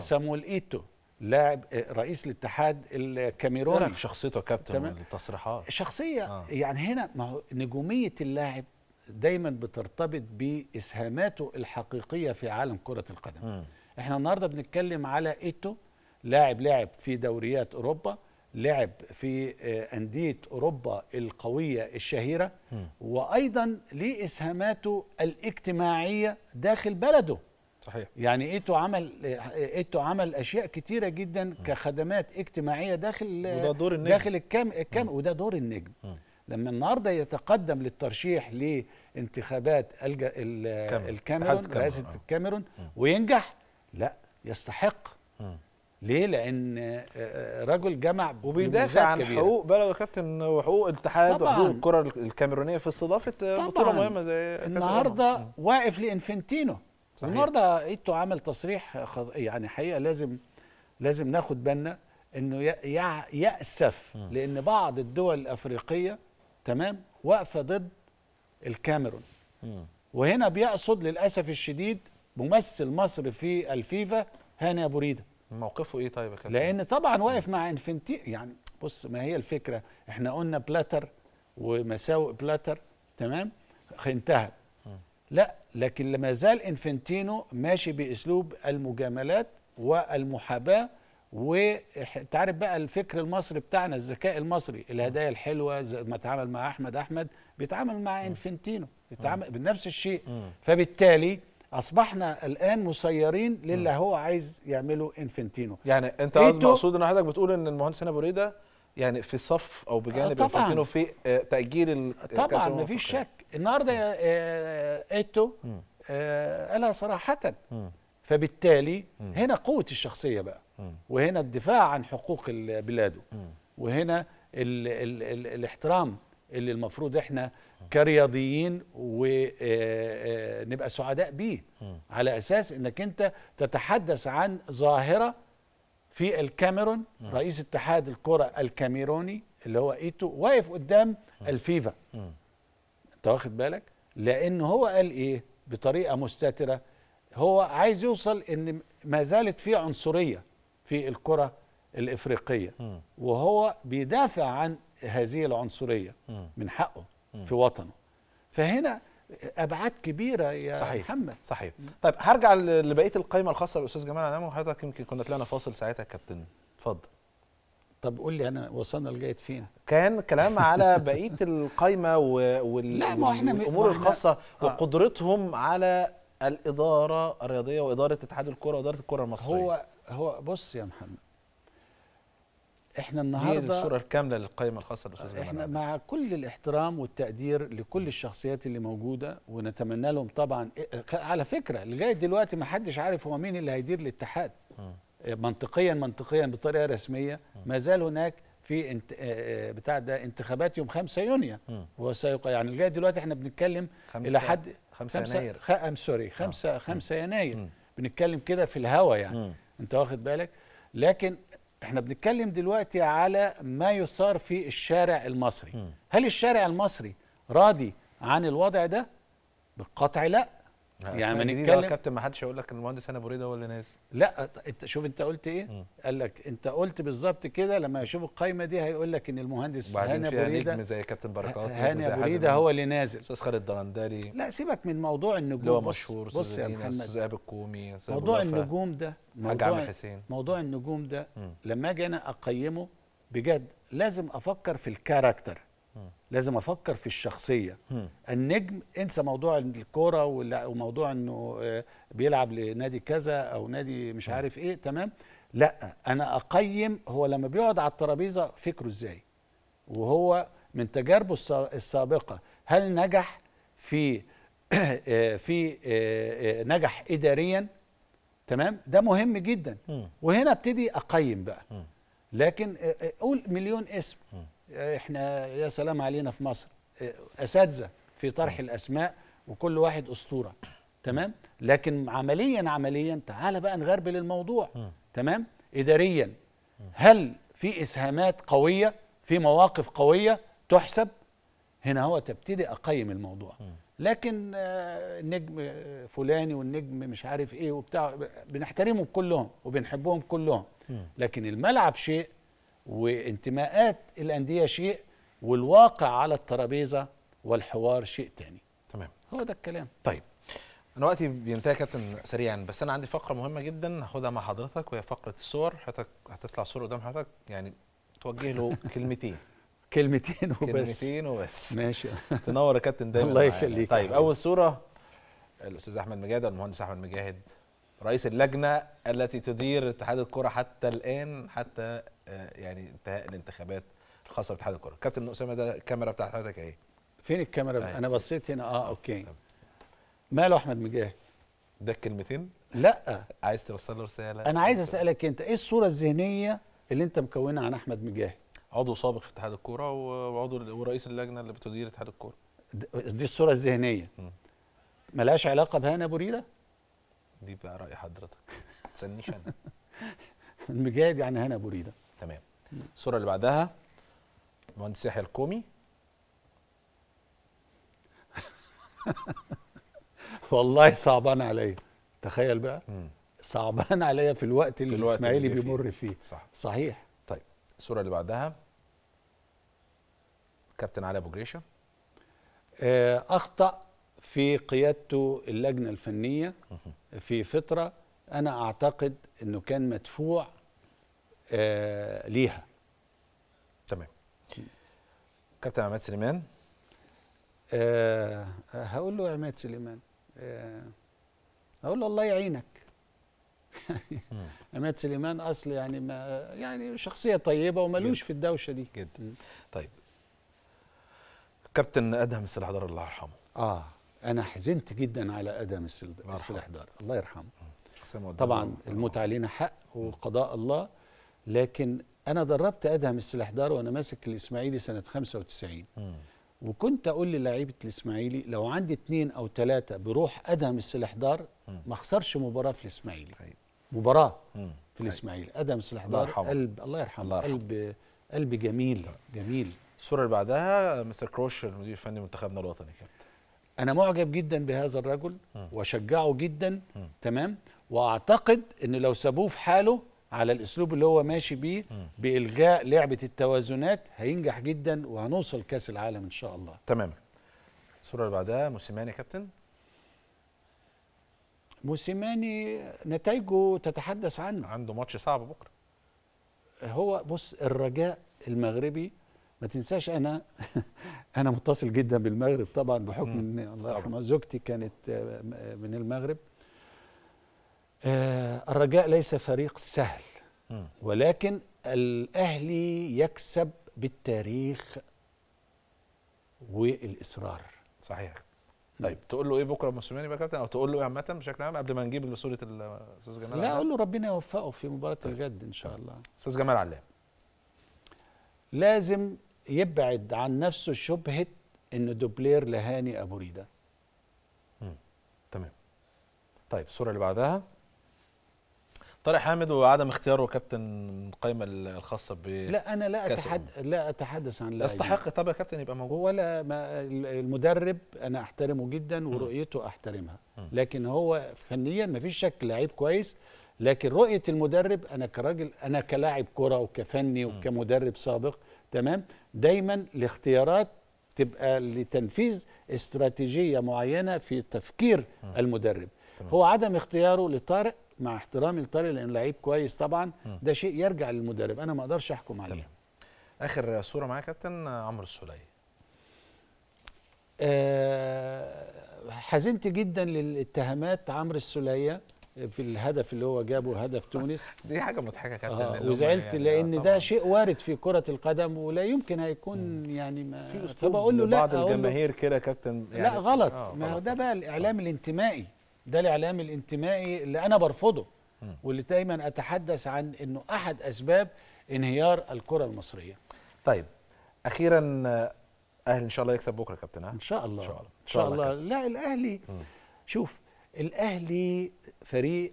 سامول ايتو لاعب آه، رئيس الاتحاد الكاميروني إيه شخصيته كابتن التصريحات شخصيه آه. يعني هنا ما هو نجوميه اللاعب دايما بترتبط باسهاماته الحقيقيه في عالم كره القدم م. احنا النهارده بنتكلم على ايتو لاعب لعب في دوريات اوروبا لعب في آه، انديه اوروبا القويه الشهيره م. وايضا لاسهاماته الاجتماعيه داخل بلده صحيح يعني ايتو عمل ايتو عمل اشياء كتيره جدا م. كخدمات اجتماعيه داخل وده دور النجم داخل الكام الكام وده دور النجم م. لما النهارده يتقدم للترشيح لانتخابات الج... الكاميرون رئاسه الكاميرون آه. وينجح لا يستحق م. ليه؟ لأن آه، آه، رجل جمع وبيدافع عن كبيرة. حقوق بلده يا كابتن وحقوق الاتحاد وحقوق الكرة الكاميرونية في استضافة بطولة مهمة زي النهارده واقف لإنفنتينو صحيح. النهارده ايتو عمل تصريح يعني حقيقه لازم لازم ناخد بالنا انه يأسف لان بعض الدول الافريقيه تمام واقفه ضد الكاميرون وهنا بيقصد للاسف الشديد ممثل مصر في الفيفا هاني ابو ريده موقفه ايه طيب يا لان طبعا واقف مع انفنتي يعني بص ما هي الفكره احنا قلنا بلاتر ومساوئ بلاتر تمام انتهت لا لكن لما زال انفنتينو ماشي باسلوب المجاملات والمحاباه وتعرف بقى الفكر المصري بتاعنا الذكاء المصري الهدايا الحلوه زي ما اتعامل مع احمد احمد بيتعامل مع انفنتينو بيتعامل بنفس الشيء فبالتالي اصبحنا الان مسيرين للي هو عايز يعمله انفنتينو يعني انت قصدي مقصود ان حضرتك بتقول ان المهندس هنا بريده يعني في صف او بجانب انفانتينو آه، في آه، تاجيل طبعا ما فيش شك النهارده آه، ايتو قالها صراحه مم. فبالتالي مم. هنا قوه الشخصيه بقى مم. وهنا الدفاع عن حقوق بلاده وهنا الـ الـ الـ الاحترام اللي المفروض احنا كرياضيين ونبقى سعداء بيه على اساس انك انت تتحدث عن ظاهره في الكاميرون رئيس اتحاد الكرة الكاميروني اللي هو ايتو واقف قدام الفيفا انت واخد بالك لان هو قال ايه بطريقه مستتره هو عايز يوصل ان ما زالت في عنصريه في الكره الافريقيه وهو بيدافع عن هذه العنصريه من حقه في وطنه فهنا ابعاد كبيره يا صحيح. محمد صحيح طيب هرجع لبقيه القائمه الخاصه بالاستاذ جمال علام وحضرتك يمكن كنا طلعنا فاصل ساعتها يا كابتن اتفضل طب قول لي انا وصلنا لغايه فين كان كلام على بقيه القايمه وال... لا ما احنا والامور الخاصه آه. وقدرتهم على الاداره الرياضيه واداره اتحاد الكره واداره الكره المصريه هو هو بص يا محمد احنا النهارده دي الصوره الكامله للقائمه الخاصه بالاستاذ احنا مع كل الاحترام والتقدير لكل الشخصيات اللي موجوده ونتمنى لهم طبعا على فكره لغايه دلوقتي ما حدش عارف هو مين اللي هيدير الاتحاد منطقيا منطقيا بطريقه رسميه ما زال هناك في انت بتاع ده انتخابات يوم 5 يونيو وسيق يعني لغايه دلوقتي احنا بنتكلم الى حد 5 يناير خ... آه، سوري 5 آه. 5 يناير بنتكلم كده في الهوا يعني انت واخد بالك لكن احنا بنتكلم دلوقتي على ما يثار في الشارع المصري هل الشارع المصري راضي عن الوضع ده بالقطع لا يعني ما نتكلم كابتن ما حدش هيقول لك ان المهندس هاني بريده هو اللي نازل لا انت شوف انت قلت ايه قال لك انت قلت بالظبط كده لما يشوف القايمه دي هيقول لك ان المهندس هاني بريده نجم زي كابتن بركات هاني بريده هو اللي نازل استاذ خالد الدرندري لا سيبك من موضوع النجوم اللي هو مشهور بص يا محمد استاذ الكومي موضوع النجوم ده موضوع حسين موضوع النجوم ده لما اجي انا اقيمه بجد لازم افكر في الكاركتر لازم افكر في الشخصيه النجم انسى موضوع الكوره وموضوع انه آه، بيلعب لنادي كذا او نادي مش عارف ايه تمام لا انا اقيم هو لما بيقعد على الترابيزه فكره ازاي وهو من تجاربه السابقه هل نجح في آه، في آه، نجح اداريا تمام ده مهم جدا وهنا ابتدي اقيم بقى لكن قول مليون اسم احنا يا سلام علينا في مصر اساتذه في طرح الاسماء وكل واحد اسطوره تمام لكن عمليا عمليا تعال بقى نغربل الموضوع تمام اداريا هل في اسهامات قويه في مواقف قويه تحسب هنا هو تبتدي اقيم الموضوع لكن آه، النجم آه، فلاني والنجم مش عارف ايه وبتاع بنحترمهم كلهم وبنحبهم كلهم لكن الملعب شيء وانتماءات الانديه شيء والواقع على الترابيزه والحوار شيء تاني تمام هو ده الكلام طيب انا وقتي بينتهي كابتن سريعا بس انا عندي فقره مهمه جدا هاخدها مع حضرتك وهي فقره الصور حضرتك هتطلع صور قدام حضرتك يعني توجه له كلمتين كلمتين وبس كلمتين وبس ماشي تنور يا كابتن دايما الله يخليك طيب اول صوره الاستاذ احمد مجاهد المهندس احمد مجاهد رئيس اللجنه التي تدير اتحاد الكره حتى الان حتى آه، يعني انتهاء الانتخابات الخاصه باتحاد الكره كابتن اسامه ده الكاميرا بتاعت حضرتك اهي فين الكاميرا آه. انا بصيت هنا اه اوكي ماله احمد مجاهد ده كلمتين لا عايز توصل له رساله انا عايز اسالك انت ايه الصوره الذهنيه اللي انت مكونها عن احمد مجاهد عضو سابق في اتحاد الكوره وعضو ورئيس اللجنه اللي بتدير اتحاد الكوره دي الصوره الذهنيه ملهاش علاقه بهنا ابو ريده دي بقى راي حضرتك ما تسالنيش انا المجاهد يعني هنا ابو ريده تمام الصوره اللي بعدها مهندس يحيى الكومي والله صعبان عليا تخيل بقى صعبان عليا في الوقت اللي الاسماعيلي بيمر فيه صح. صحيح طيب الصوره اللي بعدها كابتن علي ابو جريشه آه، اخطا في قيادته اللجنه الفنيه في فتره انا اعتقد انه كان مدفوع آه، ليها تمام كابتن عماد سليمان أه هقول له يا عماد سليمان أه هقول له الله يعينك عماد سليمان اصل يعني ما يعني شخصيه طيبه وملوش في الدوشه دي جدا طيب كابتن ادهم السلاح دار الله يرحمه اه انا حزنت جدا على ادهم السلاح دار الله يرحمه طبعا الموت علينا حق وقضاء الله لكن انا دربت ادهم السلحدار وانا ماسك الاسماعيلي سنه 95 مم. وكنت اقول للاعيبه الاسماعيلي لو عندي اثنين او ثلاثه بروح ادهم السلحدار ما اخسرش مباراه في الاسماعيلي طيب. مباراه مم. في طيب. الاسماعيلي ادهم السلحدار قلب الله يرحمه الله قلب قلب جميل طبعا. جميل الصوره اللي بعدها مستر كروش المدير الفني منتخبنا الوطني كابتن انا معجب جدا بهذا الرجل مم. واشجعه جدا مم. تمام واعتقد ان لو سابوه في حاله على الاسلوب اللي هو ماشي بيه بالغاء لعبه التوازنات هينجح جدا وهنوصل كاس العالم ان شاء الله تمام الصوره اللي بعدها موسيماني يا كابتن موسيماني نتائجه تتحدث عنه عنده ماتش صعب بكره هو بص الرجاء المغربي ما تنساش انا انا متصل جدا بالمغرب طبعا بحكم ان الله يرحمها زوجتي كانت آه، آه، من المغرب آه، الرجاء ليس فريق سهل ولكن الاهلي يكسب بالتاريخ والاصرار صحيح طيب تقول له ايه بكره موسيماني بقى كابتن او تقول له ايه عامه بشكل عام قبل ما نجيب صوره الاستاذ جمال لا اقول له ربنا يوفقه في مباراه طيب. الغد ان شاء الله طيب. استاذ جمال علام لازم يبعد عن نفسه شبهه ان دوبلير لهاني ابو ريده تمام طيب الصوره اللي بعدها طارق حامد وعدم اختياره كابتن القائمه الخاصه ب لا انا لا اتحد لا اتحدث عن لاعب يستحق طب يا كابتن يبقى موجود ولا ما المدرب انا احترمه جدا ورؤيته احترمها لكن هو فنيا ما فيش شك لعيب كويس لكن رؤيه المدرب انا كراجل انا كلاعب كره وكفني وكمدرب سابق تمام دايما الاختيارات تبقى لتنفيذ استراتيجيه معينه في تفكير المدرب هو عدم اختياره لطارق مع احترامي لطارق لان لعيب كويس طبعا ده شيء يرجع للمدرب انا ما اقدرش احكم عليه تمام. اخر صوره معايا كابتن عمرو السليه أه حزنت جدا للاتهامات عمرو السوليه في الهدف اللي هو جابه هدف تونس دي حاجه مضحكه كابتن آه وزعلت يعني لان آه، ده شيء وارد في كره القدم ولا يمكن هيكون مم. يعني ما في اسلوب بعض الجماهير كده كابتن يعني لا غلط آه ما هو ده بقى الاعلام آه. الانتمائي ده الاعلام الانتمائي اللي انا برفضه واللي دايما اتحدث عن انه احد اسباب انهيار الكره المصريه طيب اخيرا الاهلي ان شاء الله يكسب بكره يا كابتن ان شاء الله ان شاء الله, إن شاء الله, لا الاهلي شوف الاهلي فريق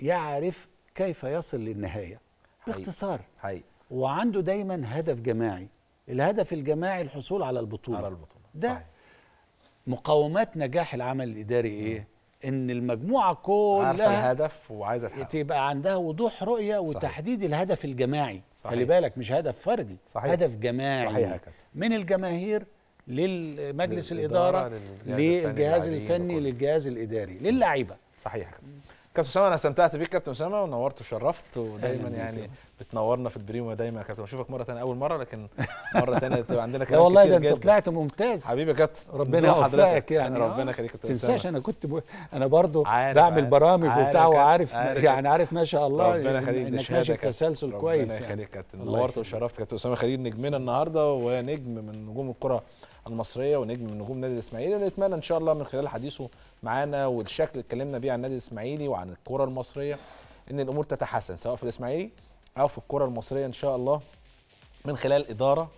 يعرف كيف يصل للنهايه باختصار حقيقي. وعنده دايما هدف جماعي الهدف الجماعي الحصول على البطوله على البطوله ده صحيح. مقاومات نجاح العمل الاداري ايه ان المجموعه كلها عارفه الهدف وعايزه تحقق تبقى عندها وضوح رؤيه وتحديد صحيح. الهدف الجماعي صحيح. خلي بالك مش هدف فردي صحيح. هدف جماعي صحيح من الجماهير للمجلس الاداره للجهاز, للجهاز الفني للجهاز الاداري للعيبه صحيح كابتن اسامه انا استمتعت بيك كابتن اسامه ونورت وشرفت ودايما يعني بتنورنا في البريمو دايما يا كابتن بشوفك مره ثانيه اول مره لكن مره ثانيه تبقى عندنا كلام والله ده انت طلعت ممتاز حبيبي يا كابتن ربنا يوفقك يعني ربنا آه، يخليك ما تنساش انا كنت ب... انا برضو بعمل برامج وبتاع وعارف يعني عارف ما شاء الله ربنا يخليك انك ماشي بتسلسل كويس ربنا يخليك يعني. كابتن نورت وشرفت كابتن اسامه خليل نجمنا النهارده ونجم من نجوم الكره المصريه ونجم من نجوم نادي الاسماعيلي نتمنى ان شاء الله من خلال حديثه معانا والشكل اللي اتكلمنا بيه عن النادي الاسماعيلي وعن الكره المصريه ان الامور تتحسن سواء في الاسماعيلي او في الكره المصريه ان شاء الله من خلال اداره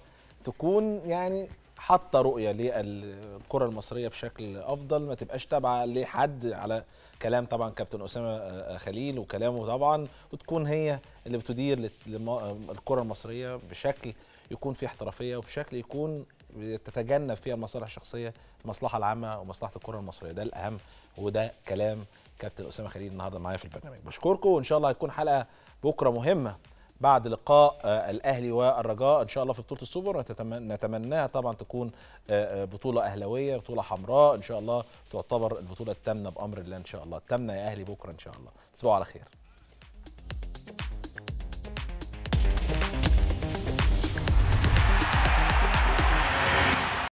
تكون يعني حاطه رؤيه للكره المصريه بشكل افضل ما تبقاش تابعه لحد على كلام طبعا كابتن اسامه آه، آه، خليل وكلامه طبعا وتكون هي اللي بتدير آه، الكره المصريه بشكل يكون فيه احترافيه وبشكل يكون تتجنب فيها المصالح الشخصيه المصلحه العامه ومصلحه الكره المصريه ده الاهم وده كلام كابتن اسامه خليل النهارده معايا في البرنامج بشكركم وان شاء الله هتكون حلقه بكره مهمه بعد لقاء آه، الاهلي والرجاء ان شاء الله في بطوله السوبر نتمناها طبعا تكون آه، آه، بطوله اهلاويه بطوله حمراء ان شاء الله تعتبر البطوله الثامنه بامر الله ان شاء الله الثامنه يا اهلي بكره ان شاء الله تصبحوا على خير